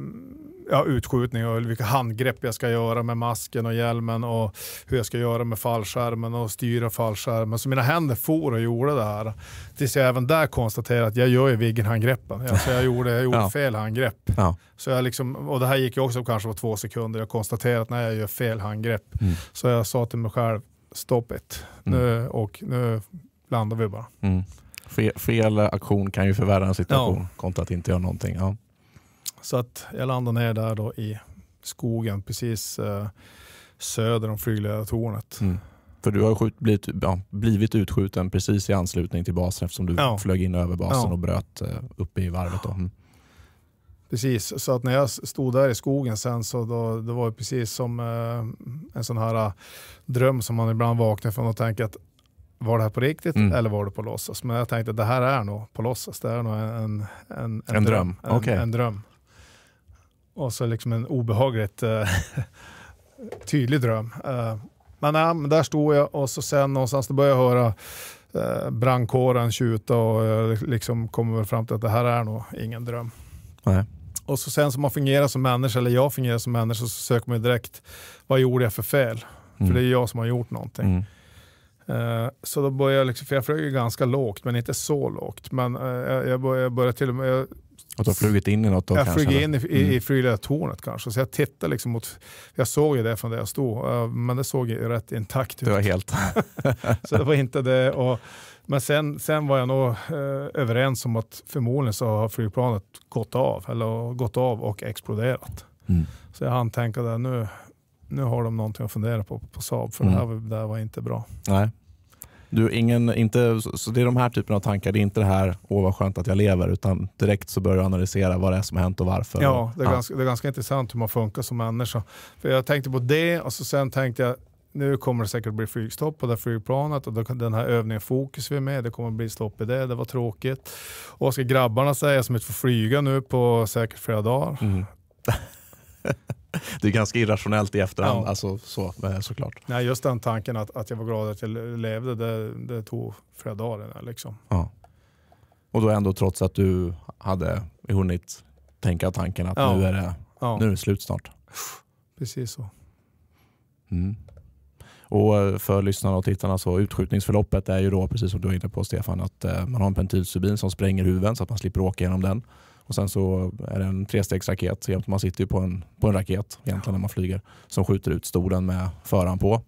S2: ja, utskjutning och vilka handgrepp jag ska göra med masken och hjälmen och hur jag ska göra med fallskärmen och styra fallskärmen. Så mina händer for och gjorde det här. Tills jag även där konstaterade att jag gör ju Viggen-handgreppen. Alltså jag gjorde, jag gjorde ja. fel handgrepp. Ja. Så jag liksom, och det här gick ju också kanske på två sekunder. Jag konstaterade att när jag gör fel handgrepp. Mm. Så jag sa till mig själv, stop it. Mm. Nu, och nu landar vi bara. Mm.
S1: Fel, fel, aktion kan ju förvärra en situation ja. kontra att inte göra någonting. Ja.
S2: Så att jag landade ner där då i skogen precis eh, söder om flygledartornet.
S1: Mm. För du har skjut, blivit, ja, blivit utskjuten precis i anslutning till basen eftersom du ja. flög in över basen ja. och bröt eh, uppe i varvet. Då. Mm.
S2: Precis, så att när jag stod där i skogen sen så då, det var det precis som eh, en sån här uh, dröm som man ibland vaknar från och tänker att var det här på riktigt mm. eller var det på låtsas? Men jag tänkte att det här är nog på låtsas. Det är nog en, en, en, en dröm. dröm. En, okay. en dröm. Och så liksom en obehagligt eh, tydlig dröm. Eh, men, ja, där stod jag och så sen någonstans då började jag höra eh, brandkåren tjuta och liksom kommer väl fram till att det här är nog ingen dröm. Nej. Och så sen som man fungerar som människa, eller jag fungerar som människa, så söker man direkt vad gjorde jag för fel? Mm. För det är jag som har gjort någonting. Mm. så då började jag, liksom, för jag flög ju ganska lågt, men inte så lågt. Men jag, började, jag började till och med, jag
S1: att du har flugit in i något? Då, jag har flugit in eller? i, i, i mm.
S2: Frölunda-tornet kanske. Så jag tittade liksom mot, jag såg ju det från där jag stod, eh, men det såg ju rätt intakt ut. Det var helt. så det var inte det. Och, men sen, sen var jag nog eh, överens om att förmodligen så har flygplanet gått av, eller gått av och exploderat. Mm. Så jag hann tänka där nu, nu har de någonting att fundera på på Saab, för mm. det, här, det här var inte bra.
S1: Nej, du, ingen, inte, så det är de här typerna av tankar, det är inte det här åh vad skönt att jag lever, utan direkt så börjar du analysera vad det är som har hänt och varför. Ja, det är, ja. Ganska,
S2: det är ganska intressant hur man funkar som människa. För jag tänkte på det och så sen tänkte jag nu kommer det säkert bli flygstopp på det här flygplanet och den här övningen fokus vi är med, det kommer bli stopp i det, det var tråkigt. Och vad ska grabbarna säga som inte får flyga nu på säkert flera dagar?
S1: Mm. det är ganska irrationellt i efterhand, ja. alltså, så, eh, såklart.
S2: Nej, just den tanken att, att jag var glad att jag levde, det, det tog flera dagar. Där, liksom.
S1: ja. Och då ändå trots att du hade hunnit tänka tanken att ja. nu, är det, ja. nu är det slut snart. Precis så. Mm. Och eh, för lyssnarna och tittarna så utskjutningsförloppet är ju då, precis som du var inne på Stefan, att eh, man har en pentylsubin som spränger huven så att man slipper åka genom den. Och sen så är det en trestegsraket. Man sitter ju på en, på en raket egentligen när man flyger som skjuter ut stolen med föraren på.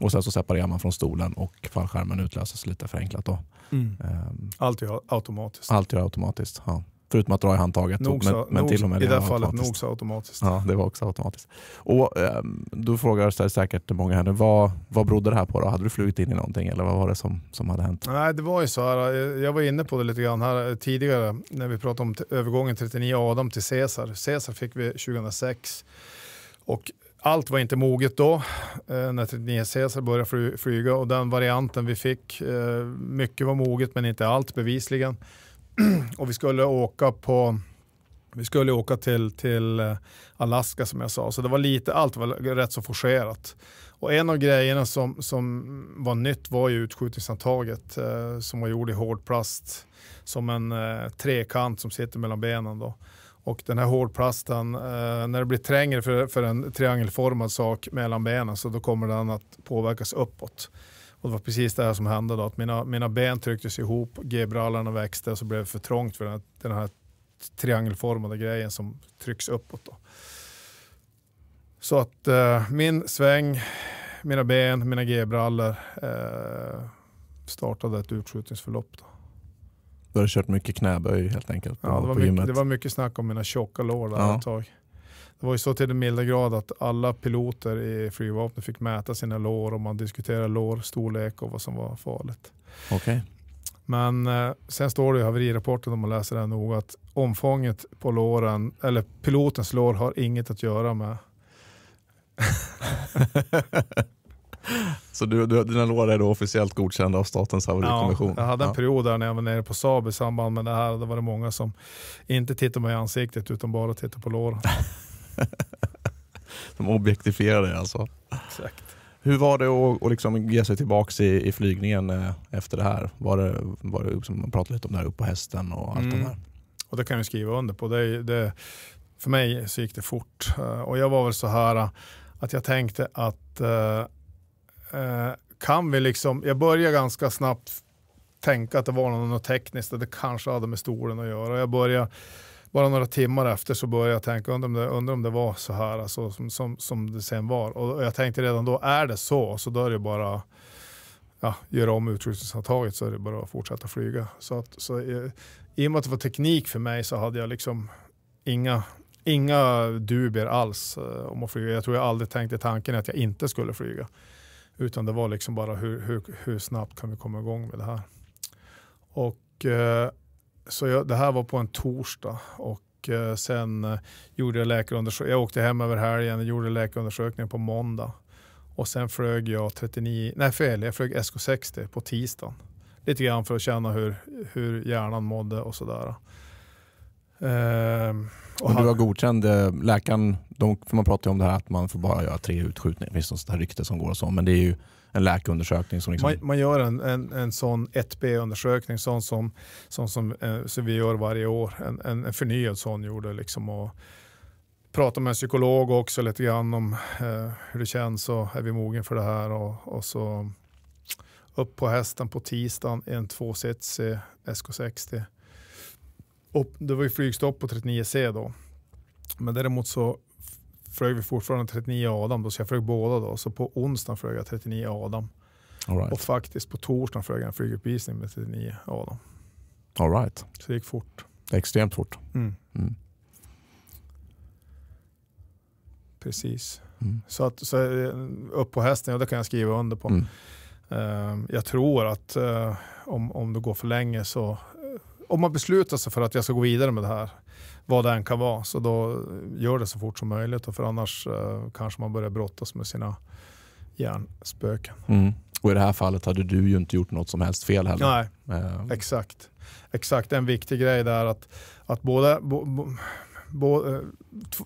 S1: Och sen så separerar man från stolen och fallskärmen utlöses lite förenklat. Då. Mm. Um,
S2: allt gör automatiskt.
S1: Allt gör automatiskt, ja. Förutom att dra i handtaget. Nog så, men, men till och med I det här fallet nog så automatiskt. Ja, det var också automatiskt. Och, eh, du frågar sig säkert många här nu, vad, vad berodde det här på? Då? Hade du flugit in i någonting eller vad var det som, som hade hänt?
S2: Nej, det var ju så här, eh, jag var inne på det lite grann här eh, tidigare när vi pratade om övergången 39 Adam till Caesar. Caesar fick vi 2006 och allt var inte moget då eh, när 39 Caesar började flyga och den varianten vi fick, mycket var moget men inte allt bevisligen. och vi skulle åka på vi skulle åka till, till eh, Alaska som jag sa, så det var lite, allt var rätt så forcerat. Och en av grejerna som, som var nytt var ju utskjutningshandtaget eh, som var gjort i hårdplast som en eh, trekant som sitter mellan benen. Då. Och den här hårdplasten, eh, när det blir trängre för, för en triangelformad sak mellan benen så då kommer den att påverkas uppåt. Och det var precis det här som hände då, att mina, mina ben trycktes ihop, g-brallarna växte och så blev det för trångt för den här, den här triangelformade grejen som trycks uppåt. Då. Så att eh, min sväng, mina ben, mina g-brallor eh, startade ett utskjutningsförlopp. Då.
S1: Du har kört mycket knäböj helt enkelt? Ja, det var, mycket, det var
S2: mycket snack om mina tjocka lår där ja. ett tag. Det var ju så till den milda grad att alla piloter i flygvapnet fick mäta sina lår och man diskuterade lårstorlek och vad som var farligt. Okay. Men eh, sen står det i haverirapporten om man läser den noga att omfånget på låren, eller pilotens lår har inget att göra med.
S1: Så du, du, dina lår är då officiellt godkända av Statens haverikommission? Ja, jag hade en
S2: period där när jag var nere på Saab i samband med det här. då var det många som inte tittade mig i ansiktet utan bara tittade på
S1: låren. De objektifierade alltså. Exakt. Hur var det att, att liksom ge sig tillbaka i, i flygningen eh, efter det här? Var det, var det man pratade lite om det här upp på hästen och allt mm. det där.
S2: Och det kan jag skriva under på. Det, det, för mig så gick det fort. Eh, och jag var väl så här eh, att jag tänkte att eh, kan vi liksom, jag började ganska snabbt tänka att det var något tekniskt, att det kanske hade med stolen att göra. Jag började bara några timmar efter så började jag tänka, undrar om det, undrar om det var så här alltså, som, som, som det sen var. Och jag tänkte redan då, är det så, så då är det bara ja, göra om utrustningsantaget så är det bara att fortsätta flyga. Så, att, så, eh, I och med att det var teknik för mig så hade jag liksom inga, inga dubier alls eh, om att flyga. Jag tror jag aldrig tänkte tanken att jag inte skulle flyga. Utan det var liksom bara hur, hur, hur snabbt kan vi komma igång med det här? Och eh, så jag, det här var på en torsdag och eh, sen eh, gjorde jag läkarundersökning. Jag åkte hem över helgen, och gjorde läkarundersökning på måndag och sen flög jag 39, nej fel, jag flög SK60 på tisdagen. Lite grann för att känna hur, hur hjärnan mådde och sådär. Ehm, och, och du var godkänd,
S1: eh, läkaren, de, för man pratar ju om det här att man får bara göra tre utskjutningar, det finns något sånt här rykte som går och så, men det är ju en läkarundersökning. Som liksom... man,
S2: man gör en, en, en sån 1B-undersökning, sån som, sån som, eh, vi gör varje år. En, en, en förnyad sån gjorde. Liksom, och, prata med en psykolog också lite grann om eh, hur det känns och är vi mogen för det här. Och, och så upp på hästen på tisdagen i en 260 SK60. Och det var ju flygstopp på 39C då. Men däremot så flög vi fortfarande 39 Adam, då, så jag flög båda då. Så på onsdagen flög jag 39 Adam. Right. Och faktiskt på torsdagen flög jag en flyguppvisning med 39 Adam.
S1: All right. Så det gick fort. Extremt fort. Mm. Mm. Precis. Mm.
S2: Så, att, så eh, upp på hästen, ja, det kan jag skriva under på. Uh, jag tror att eh, om, om det går för länge så, eh, om man beslutar sig för att jag ska gå vidare med det här, vad det än kan vara. Så då gör det så fort som möjligt för annars eh, kanske man börjar brottas med sina hjärnspöken.
S1: Mm. Och i det här fallet hade du ju inte gjort något som helst fel heller. Nej, mm.
S2: exakt. Exakt, en viktig grej där att, att båda, bo, bo, eh,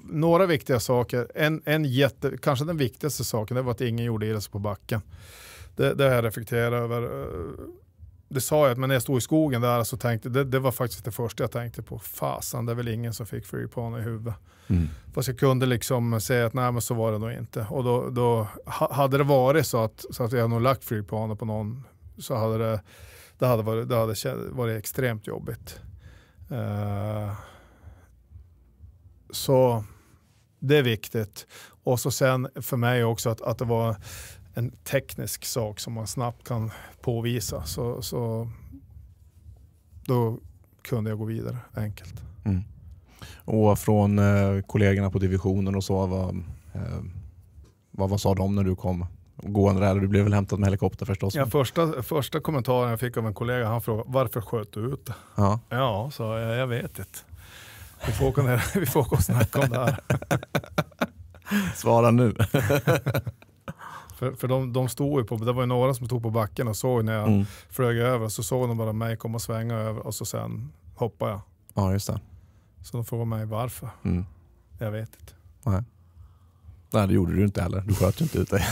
S2: några viktiga saker, en, en jätte, kanske den viktigaste saken, det var att ingen gjorde illa sig på backen. det har jag reflekterat över det sa jag, men när jag stod i skogen där så tänkte det, det var faktiskt det första jag tänkte på. Fasen, det är väl ingen som fick flygplan i huvudet. Mm. Fast jag kunde liksom säga att nej men så var det nog inte. Och då, då hade det varit så att, så att jag nog lagt flygplanet på någon så hade det, det hade varit, det hade varit extremt jobbigt. Uh, så det är viktigt. Och så sen för mig också att, att det var en teknisk sak som man snabbt kan påvisa så, så då kunde jag gå vidare enkelt.
S1: Mm. Och från eh, kollegorna på divisionen och så, vad, eh, vad, vad sa de när du kom gående där? Du blev väl hämtad med helikopter förstås?
S2: Ja, första, första kommentaren jag fick av en kollega, han frågade varför sköt du ut det? Ja, ja sa jag, jag vet inte. Vi får åka, ner, vi får åka och snacka om det här.
S1: Svara nu.
S2: För, för de, de stod ju på, det var ju några som stod på backen och såg när jag mm. flög över. Så såg de bara mig komma och svänga över och så sen hoppade jag. Ja, just det. Så de frågade mig varför. Mm. Jag vet inte.
S1: Nej. Nej, det gjorde du inte heller. Du sköt ju inte ut dig.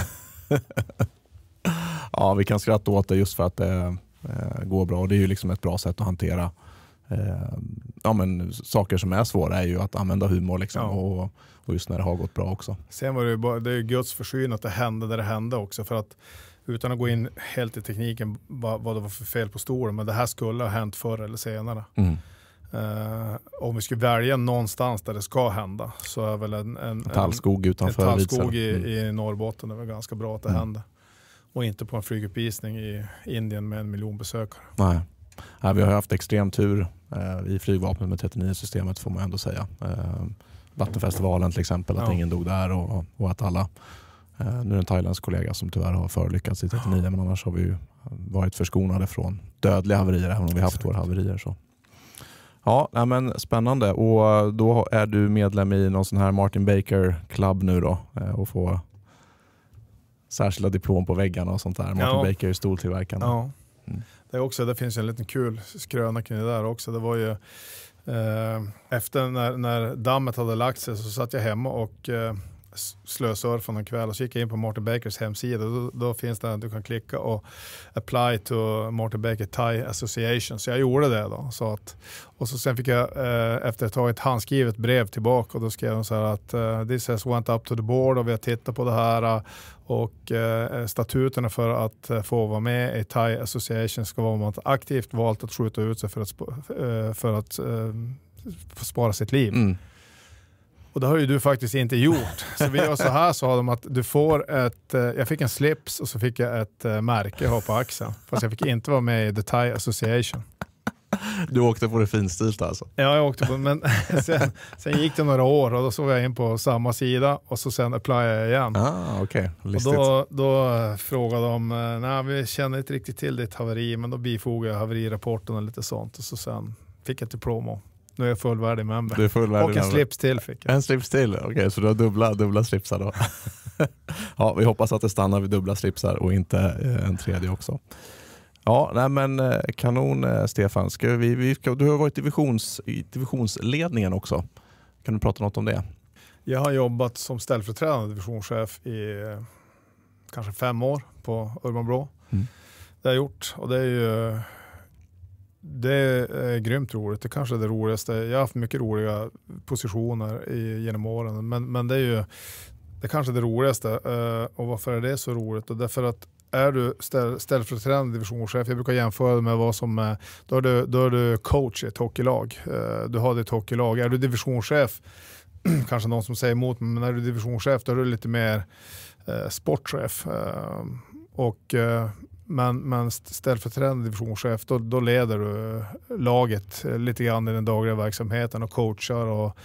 S1: ja, vi kan skratta åt det just för att det eh, går bra. och Det är ju liksom ett bra sätt att hantera eh, ja, men, saker som är svåra är ju att använda humor. Liksom, ja. och, och just när det har gått bra också.
S2: Sen var det ju bara, det är Guds försyn att det hände där det hände också för att utan att gå in helt i tekniken vad, vad det var för fel på stolen, men det här skulle ha hänt förr eller senare. Mm. Uh, om vi skulle välja någonstans där det ska hända så är väl en, en, tallskog, utanför en tallskog i, mm. i Norrbotten är väl ganska bra att det mm. händer. Och inte på en flyguppvisning i Indien med en miljon besökare.
S1: Nej. Nej vi har haft extrem tur eh, i flygvapnet med 39-systemet får man ändå säga. Eh, Vattenfestivalen till exempel, att ja. ingen dog där och, och att alla eh, nu är det en thailändsk kollega som tyvärr har förolyckats i 39 men annars har vi varit förskonade från dödliga haverier även om vi haft våra haverier. Så. Ja, nej men Spännande. Och Då är du medlem i någon sån här Martin Baker Club nu då eh, och får särskilda diplom på väggarna och sånt där. Martin ja. Baker är stoltillverkaren. Ja.
S2: Mm. Det, också, det finns en liten kul skröna kring det där också. Det var ju Eh, efter när, när dammet hade lagt sig så satt jag hemma och eh, slösurfade någon kväll och så gick jag in på Martin Bakers hemsida. Då, då finns det, att du kan klicka och apply to Martin Baker Thai Association. Så jag gjorde det då. Så att, och så sen fick jag eh, efter ett tag ett handskrivet brev tillbaka och då skrev de så här att eh, this has went up to the board och vi har tittat på det här och eh, statuterna för att eh, få vara med i Thai Association ska vara om man aktivt valt att skjuta ut sig för att, eh, för att spara sitt liv. Mm. Och det har ju du faktiskt inte gjort. Så vi gör så här, sa de, att du får ett, eh, jag fick en slips och så fick jag ett eh, märke jag har på axeln. Fast jag fick inte vara med i The Thai Association.
S1: Du åkte på det finstilta alltså?
S2: Ja, jag åkte på det. Men sen, sen, gick det några år och då såg jag in på samma sida och så sen applyade jag igen. Ah, okay. och då, då eh, frågade de, nej vi känner inte riktigt till ditt haveri, men då bifogade jag haverirapporten och lite sånt. Och så sen fick jag ett diplom och nu är jag fullvärdig member. Du är fullvärdig Och en slips till fick jag. En
S1: slips till, okej okay, så du har dubbla, dubbla slipsar då. ja, vi hoppas att det stannar vid dubbla slipsar och inte eh, en tredje också. Ja, nej men eh, kanon eh, Stefan. Ska vi, vi ska, du har varit divisions, i divisionsledningen också. Kan du prata något om det?
S2: Jag har jobbat som ställföreträdande divisionschef i kanske fem år på Urban Brå. Mm. Det har jag gjort och det är ju det är grymt roligt. Det kanske är det roligaste. Jag har haft mycket roliga positioner i, genom åren, men, men det är ju det kanske är det roligaste. Eh, och varför är det så roligt? Och därför att är du ställ, ställföreträdande divisionschef, jag brukar jämföra det med vad som är, eh, då är du, då är du coach i ett hockeylag. Eh, du har ditt hockeylag. Är du divisionschef, kanske någon som säger emot mig, men är du divisionschef då är du lite mer eh, sportchef. Eh, och eh, men, men ställföreträdande divisionschef, då, då leder du eh, laget eh, lite grann i den dagliga verksamheten och coachar och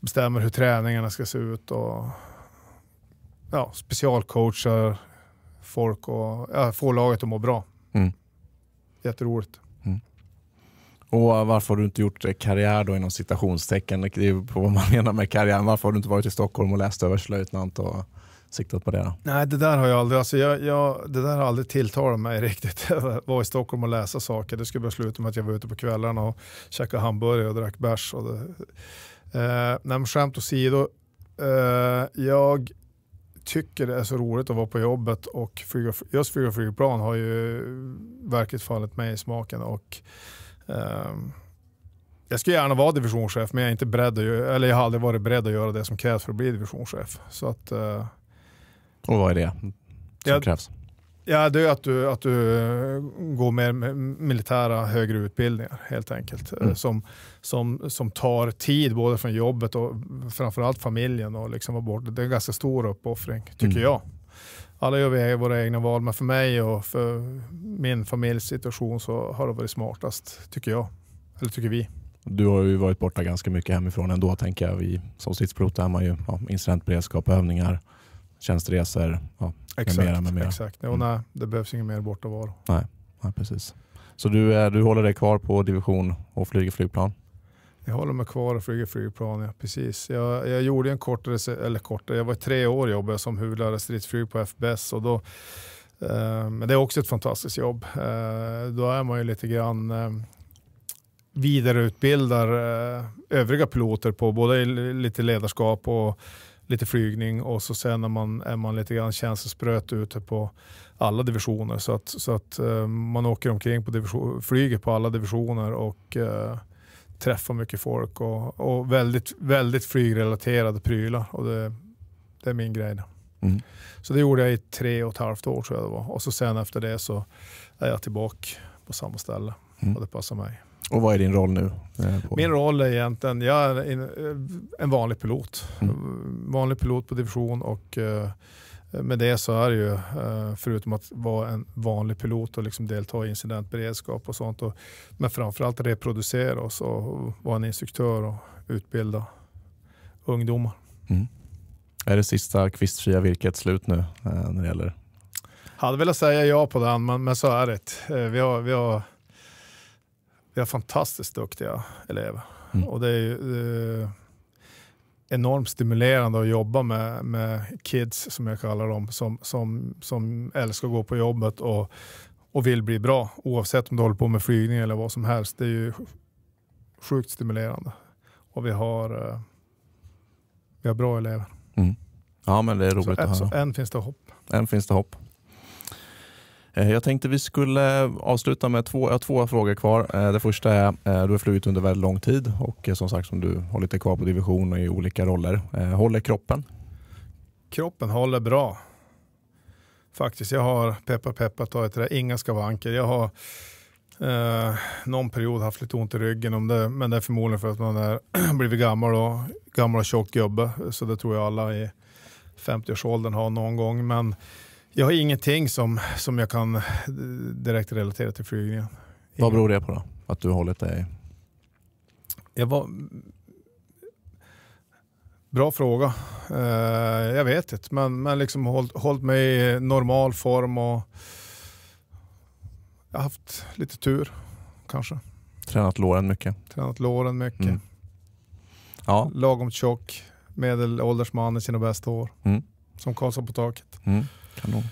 S2: bestämmer hur träningarna ska se ut och ja, specialcoachar folk och ja, får laget att må bra. Mm. Jätteroligt. Mm.
S1: Och varför har du inte gjort eh, karriär då inom citationstecken? Det är på vad man menar med karriär. Varför har du inte varit i Stockholm och läst överstelöjtnant och siktat på det?
S2: Nej, det där har jag aldrig, alltså jag, jag, det där har aldrig tilltalat mig riktigt. Jag var i Stockholm och läsa saker. Det skulle bara sluta med att jag var ute på kvällarna och käkade hamburgare och drack bärs. Och det. Eh, nej, men skämt åsido, eh, jag tycker det är så roligt att vara på jobbet och flyga, just flyga flygplan har ju verkligen fallit mig i smaken. Och, eh, jag skulle gärna vara divisionschef men jag, är inte beredd att, eller jag har aldrig varit beredd att göra det som krävs för att bli divisionschef. Så att, eh,
S1: och vad är det som ja, krävs?
S2: Ja, det är att du, att du eh, går med militära högre utbildningar helt enkelt. Eh, mm. Som, som, som tar tid både från jobbet och framförallt familjen. Och liksom och bort. Det är en ganska stor uppoffring, tycker mm. jag. Alla gör vi våra egna val, men för mig och för min familjs situation så har det varit smartast, tycker
S1: jag. Eller tycker vi. Du har ju varit borta ganska mycket hemifrån ändå, tänker jag. Vi som stridspilot är man ju ja, incidentberedskap, övningar tjänstresor ja, exakt, med mera. Med mera. Exakt.
S2: Mm. Och nej, det behövs inget mer bort
S1: Nej, nej precis. Så du, eh, du håller dig kvar på division och flyger flygplan? Jag
S2: håller mig kvar och flyger flygplan, ja, precis. Jag, jag gjorde en kortare, eller kortare, jag var tre år jobbade som huvudlärare stridsflyg på FBS och då eh, men det är också ett fantastiskt jobb. Eh, då är man ju lite grann vidareutbildar övriga piloter på både lite ledarskap och lite flygning och så sen är man, är man lite grann känselspröt ute på alla divisioner. Så att, så att eh, man åker omkring på division, flyger på alla divisioner och eh, träffar mycket folk och, och, väldigt, väldigt flygrelaterade prylar. Och det, det är min grej. Mm. Så det gjorde jag i tre och ett halvt år tror jag det var. Och så sen efter det så är jag tillbaka på samma ställe mm. och det passar mig.
S1: Och vad är din roll nu? Eh,
S2: Min roll är egentligen, jag är en eh, vanlig pilot. Mm. Eh, vanlig pilot på division och med det så är det ju, förutom att vara en vanlig pilot och liksom delta i incidentberedskap och sånt, och, men framförallt reproducera oss och vara en instruktör och utbilda ungdomar.
S1: Mm. Är det sista kvistfria virket slut nu när det gäller?
S2: Hade velat säga ja på den, men, men så är det. Vi har, vi har vi har fantastiskt duktiga elever. Mm. Och det är eh, enormt stimulerande att jobba med, med kids, som jag kallar dem, som, som, som älskar att gå på jobbet och, och vill bli bra. Oavsett om du håller på med flygning eller vad som helst. Det är ju sjukt stimulerande. Och vi har, eh, vi har bra elever.
S1: Mm. Ja, men det är roligt så, att höra. Så än finns det hopp. Än finns det hopp. Eh, jag tänkte vi skulle avsluta med två, jag har två frågor kvar. Eh, det första är, eh, du har flugit under väldigt lång tid och som sagt som du har lite kvar på division och i olika roller. Håller kroppen?
S2: Kroppen håller bra. Faktiskt, jag har peppar peppar tagit det där, inga skavanker. Jag har eh, någon period haft lite ont i ryggen, om det, men det är förmodligen för att man är blivit gammal och, gammal och tjock gubbe. Så det tror jag alla i 50-årsåldern har någon gång. Men jag har ingenting som, som jag kan direkt relatera till flygningen. Vad beror det
S1: på då? Att du har hållit dig?
S2: Jag var... Bra fråga. Uh, jag vet inte, men, men liksom hållit, hållit mig i normal form och jag har haft lite tur kanske.
S1: Tränat låren mycket? Tränat låren mycket. Mm. Ja.
S2: Lagom tjock, medelålders man i sina bästa år. Mm. Som Karlsson på taket.
S1: Mm. Kanon.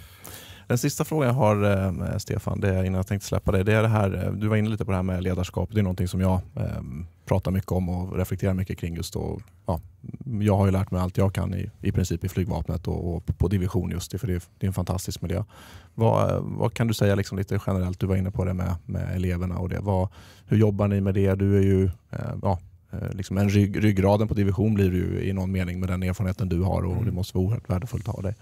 S1: Den sista frågan jag har, eh, Stefan, det är innan jag tänkte släppa dig, det är det här, eh, du var inne lite på det här med ledarskap. Det är någonting som jag eh, pratar mycket om och reflekterar mycket kring just. Och, ja, jag har ju lärt mig allt jag kan i, i princip i flygvapnet och, och på division just, för det är, det är en fantastisk miljö. Vad, vad kan du säga liksom lite generellt? Du var inne på det med, med eleverna och det. Vad, hur jobbar ni med det? Du är ju eh, ja, eh, liksom en rygg, ryggraden på division blir du i någon mening med den erfarenheten du har och mm. det måste vara oerhört värdefullt att ha dig.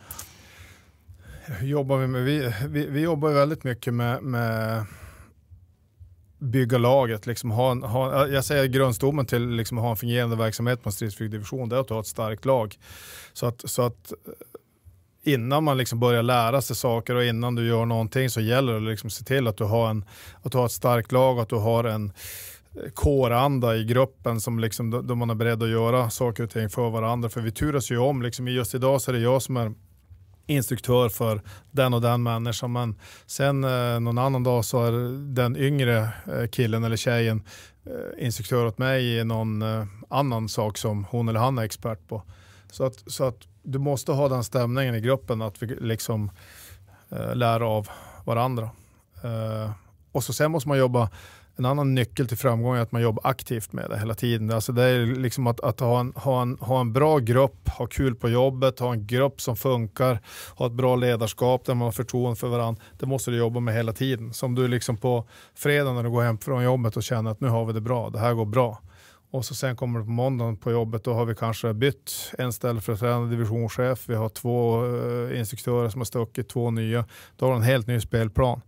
S2: Hur jobbar vi med? Vi, vi, vi jobbar väldigt mycket med, med bygga laget. Liksom ha en, ha, jag säger grundstommen till liksom ha en fungerande verksamhet på en stridsflygdivision, det är att ha ett starkt lag. Så att, så att eh, innan man liksom börjar lära sig saker och innan du gör någonting så gäller det liksom att liksom se till att du, har en, att du har ett starkt lag och att du har en eh, kåranda i gruppen som liksom, då man är beredd att göra saker och ting för varandra. För vi turas ju om. Liksom, just idag så är det jag som är instruktör för den och den människan. Men sen eh, någon annan dag så är den yngre eh, killen eller tjejen eh, instruktör åt mig i någon annan sak som hon eller han är expert på. Så att, så att du måste ha den stämningen i gruppen att vi liksom lär av varandra. och så sen måste man jobba en annan nyckel till framgång är att man jobbar aktivt med det hela tiden. Alltså det är liksom att, att ha, en, ha, en, ha en bra grupp, ha kul på jobbet, ha en grupp som funkar, ha ett bra ledarskap där man har förtroende för varandra. Det måste du jobba med hela tiden. Som du liksom på fredag när du går hem från jobbet och känner att nu har vi det bra, det här går bra. Och så sen kommer du på måndagen på jobbet, då har vi kanske bytt en ställföreträdande divisionschef, vi har två eh, instruktörer som har stuckit, två nya. Då har du en helt ny spelplan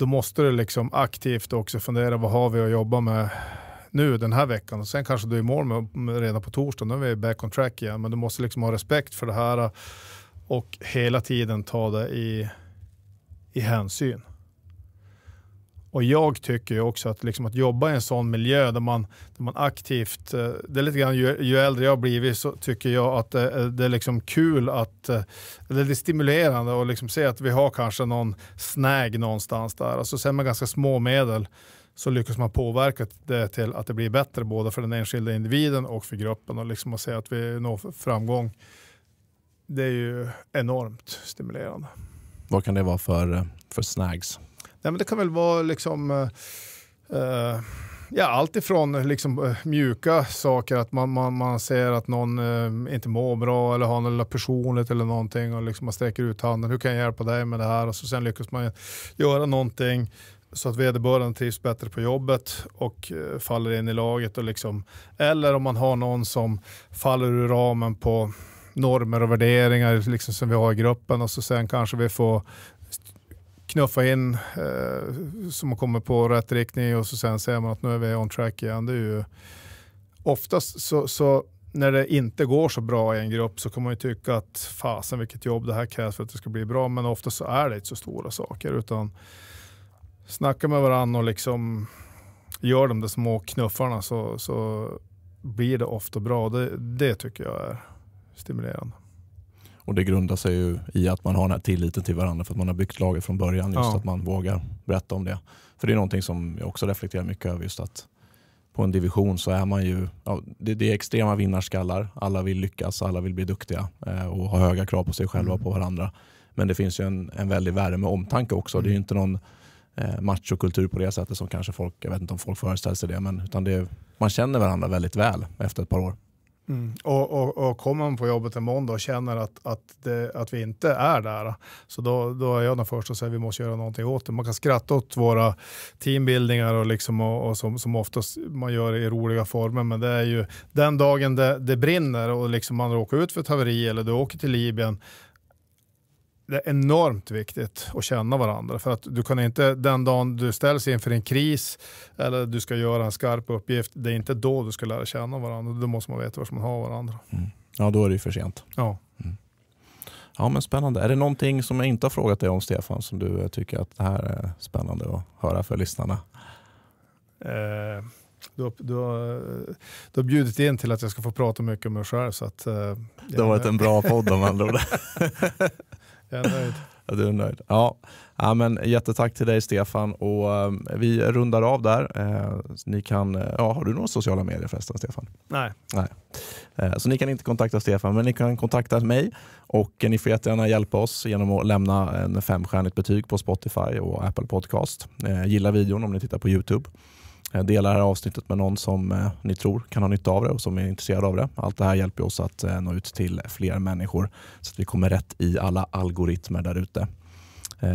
S2: då måste du liksom aktivt också fundera vad har vi att jobba med nu den här veckan och sen kanske du är i mål med, med redan på torsdag. Nu är vi back on track igen, men du måste liksom ha respekt för det här och hela tiden ta det i, i hänsyn. Och jag tycker ju också att, liksom att jobba i en sån miljö där man, där man aktivt, eh, det är lite grann ju, ju äldre jag har blivit så tycker jag att det, eh, det är liksom kul att, eh, eller det är stimulerande att liksom se att vi har kanske någon snäg någonstans där. Alltså sen med ganska små medel så lyckas man påverka det till att det blir bättre både för den enskilda individen och för gruppen och liksom att se att vi når framgång. Det är ju enormt stimulerande.
S1: Vad kan det vara för, för snags?
S2: Nej, men det kan väl vara liksom, eh, eh ja, allt ifrån eh, liksom, eh, mjuka saker, att man, man, man ser att någon eh, inte mår bra eller har något personligt eller någonting och liksom man sträcker ut handen, hur kan jag hjälpa dig med det här? Och så sen lyckas man göra någonting så att vederbörande trivs bättre på jobbet och faller in i laget. Och liksom, eller om man har någon som faller ur ramen på normer och värderingar liksom som vi har i gruppen och så sen kanske vi får knuffa in eh, som kommer på rätt riktning och så sen säger man att nu är vi on track igen. Det är ju, oftast så, så när det inte går så bra i en grupp så kan man ju tycka att fasen vilket jobb det här krävs för att det ska bli bra. Men ofta så är det inte så stora saker utan snacka med varandra och liksom gör de där små knuffarna så, så blir det ofta bra. Det, det tycker jag är
S1: stimulerande. Och det grundar sig ju i att man har den här tilliten till varandra för att man har byggt laget från början. Just ja. att man vågar berätta om det. För det är någonting som jag också reflekterar mycket över. just att på en division så är man ju, ja, det, det, är extrema vinnarskallar. Alla vill lyckas, alla vill bli duktiga eh, och ha höga krav på sig själva och på mm. varandra. Men det finns ju en, en väldig värme och omtanke också. Mm. Det är ju mm. inte någon eh, machokultur på det sättet som kanske folk, jag vet inte om folk föreställer sig det, men utan det, man känner varandra väldigt väl efter ett par år.
S2: Mm. Och, och, och kommer man på jobbet en måndag och känner att, att, det, att vi inte är där, så då, då är jag den första att säga att vi måste göra någonting åt det. Man kan skratta åt våra teambildningar och, liksom, och, och som, som oftast man gör i roliga former, men det är ju den dagen det, det brinner och liksom man råkar ut för ett haveri eller du åker till Libyen, det är enormt viktigt att känna varandra. För att du kan inte, den dagen du ställs inför en kris eller du ska göra en skarp uppgift, det är inte då du ska lära känna varandra. Då måste man veta var man har varandra.
S1: Mm. Ja, då är det ju för sent. Ja. Mm. Ja, men spännande. Är det någonting som jag inte har frågat dig om, Stefan, som du eh, tycker att det här är spännande att höra för lyssnarna?
S2: Eh, du, har, du, du har bjudit in till att jag ska få prata mycket om mig själv. Så att, eh,
S1: det har varit en bra podd om andra Jag är nöjd. Ja, du är nöjd. Ja. Ja, men jättetack till dig Stefan och eh, vi rundar av där. Eh, ni kan, eh, ja, har du några sociala medier förresten Stefan? Nej. Nej. Eh, så ni kan inte kontakta Stefan men ni kan kontakta mig och ni får jättegärna hjälpa oss genom att lämna en femstjärnigt betyg på Spotify och Apple Podcast. Eh, gilla videon om ni tittar på YouTube. Eh, dela det här avsnittet med någon som eh, ni tror kan ha nytta av det och som är intresserad av det. Allt det här hjälper oss att eh, nå ut till fler människor så att vi kommer rätt i alla algoritmer där ute.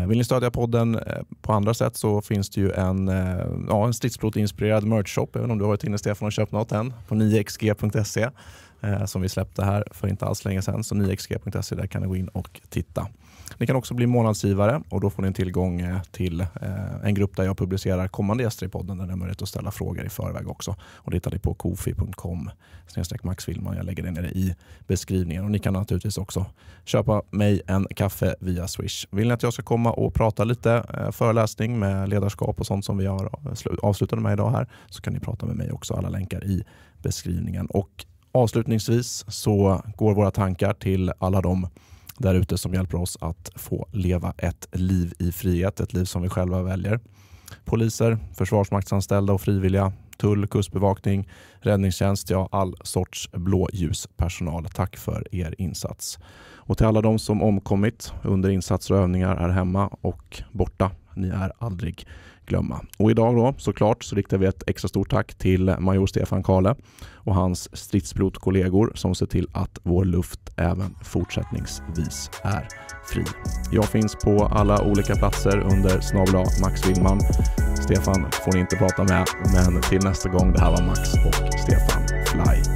S1: Vill ni stödja podden på andra sätt så finns det ju en, ja, en stridsplåt-inspirerad merch-shop, även om du har varit inne Stefan och köpt något än, på 9xg.se som vi släppte här för inte alls länge sedan. Så 9xg.se, där kan ni gå in och titta. Ni kan också bli månadsgivare och då får ni tillgång eh, till eh, en grupp där jag publicerar kommande gäster i podden där ni har möjlighet att ställa frågor i förväg också. Och det hittar ni på kofi.com maxfilman. Jag lägger det nere i beskrivningen och ni kan naturligtvis också köpa mig en kaffe via Swish. Vill ni att jag ska komma och prata lite eh, föreläsning med ledarskap och sånt som vi har avslutade med idag här så kan ni prata med mig också. Alla länkar i beskrivningen. Och avslutningsvis så går våra tankar till alla de där ute som hjälper oss att få leva ett liv i frihet, ett liv som vi själva väljer. Poliser, försvarsmaktsanställda och frivilliga, tull, kustbevakning, räddningstjänst, ja all sorts blåljuspersonal. Tack för er insats. Och till alla de som omkommit under insatser och övningar här hemma och borta, ni är aldrig glömma. Och idag då såklart så riktar vi ett extra stort tack till major Stefan Kale och hans stridspilotkollegor som ser till att vår luft även fortsättningsvis är fri. Jag finns på alla olika platser under snabla Max Wingman. Stefan får ni inte prata med, men till nästa gång. Det här var Max och Stefan Fly.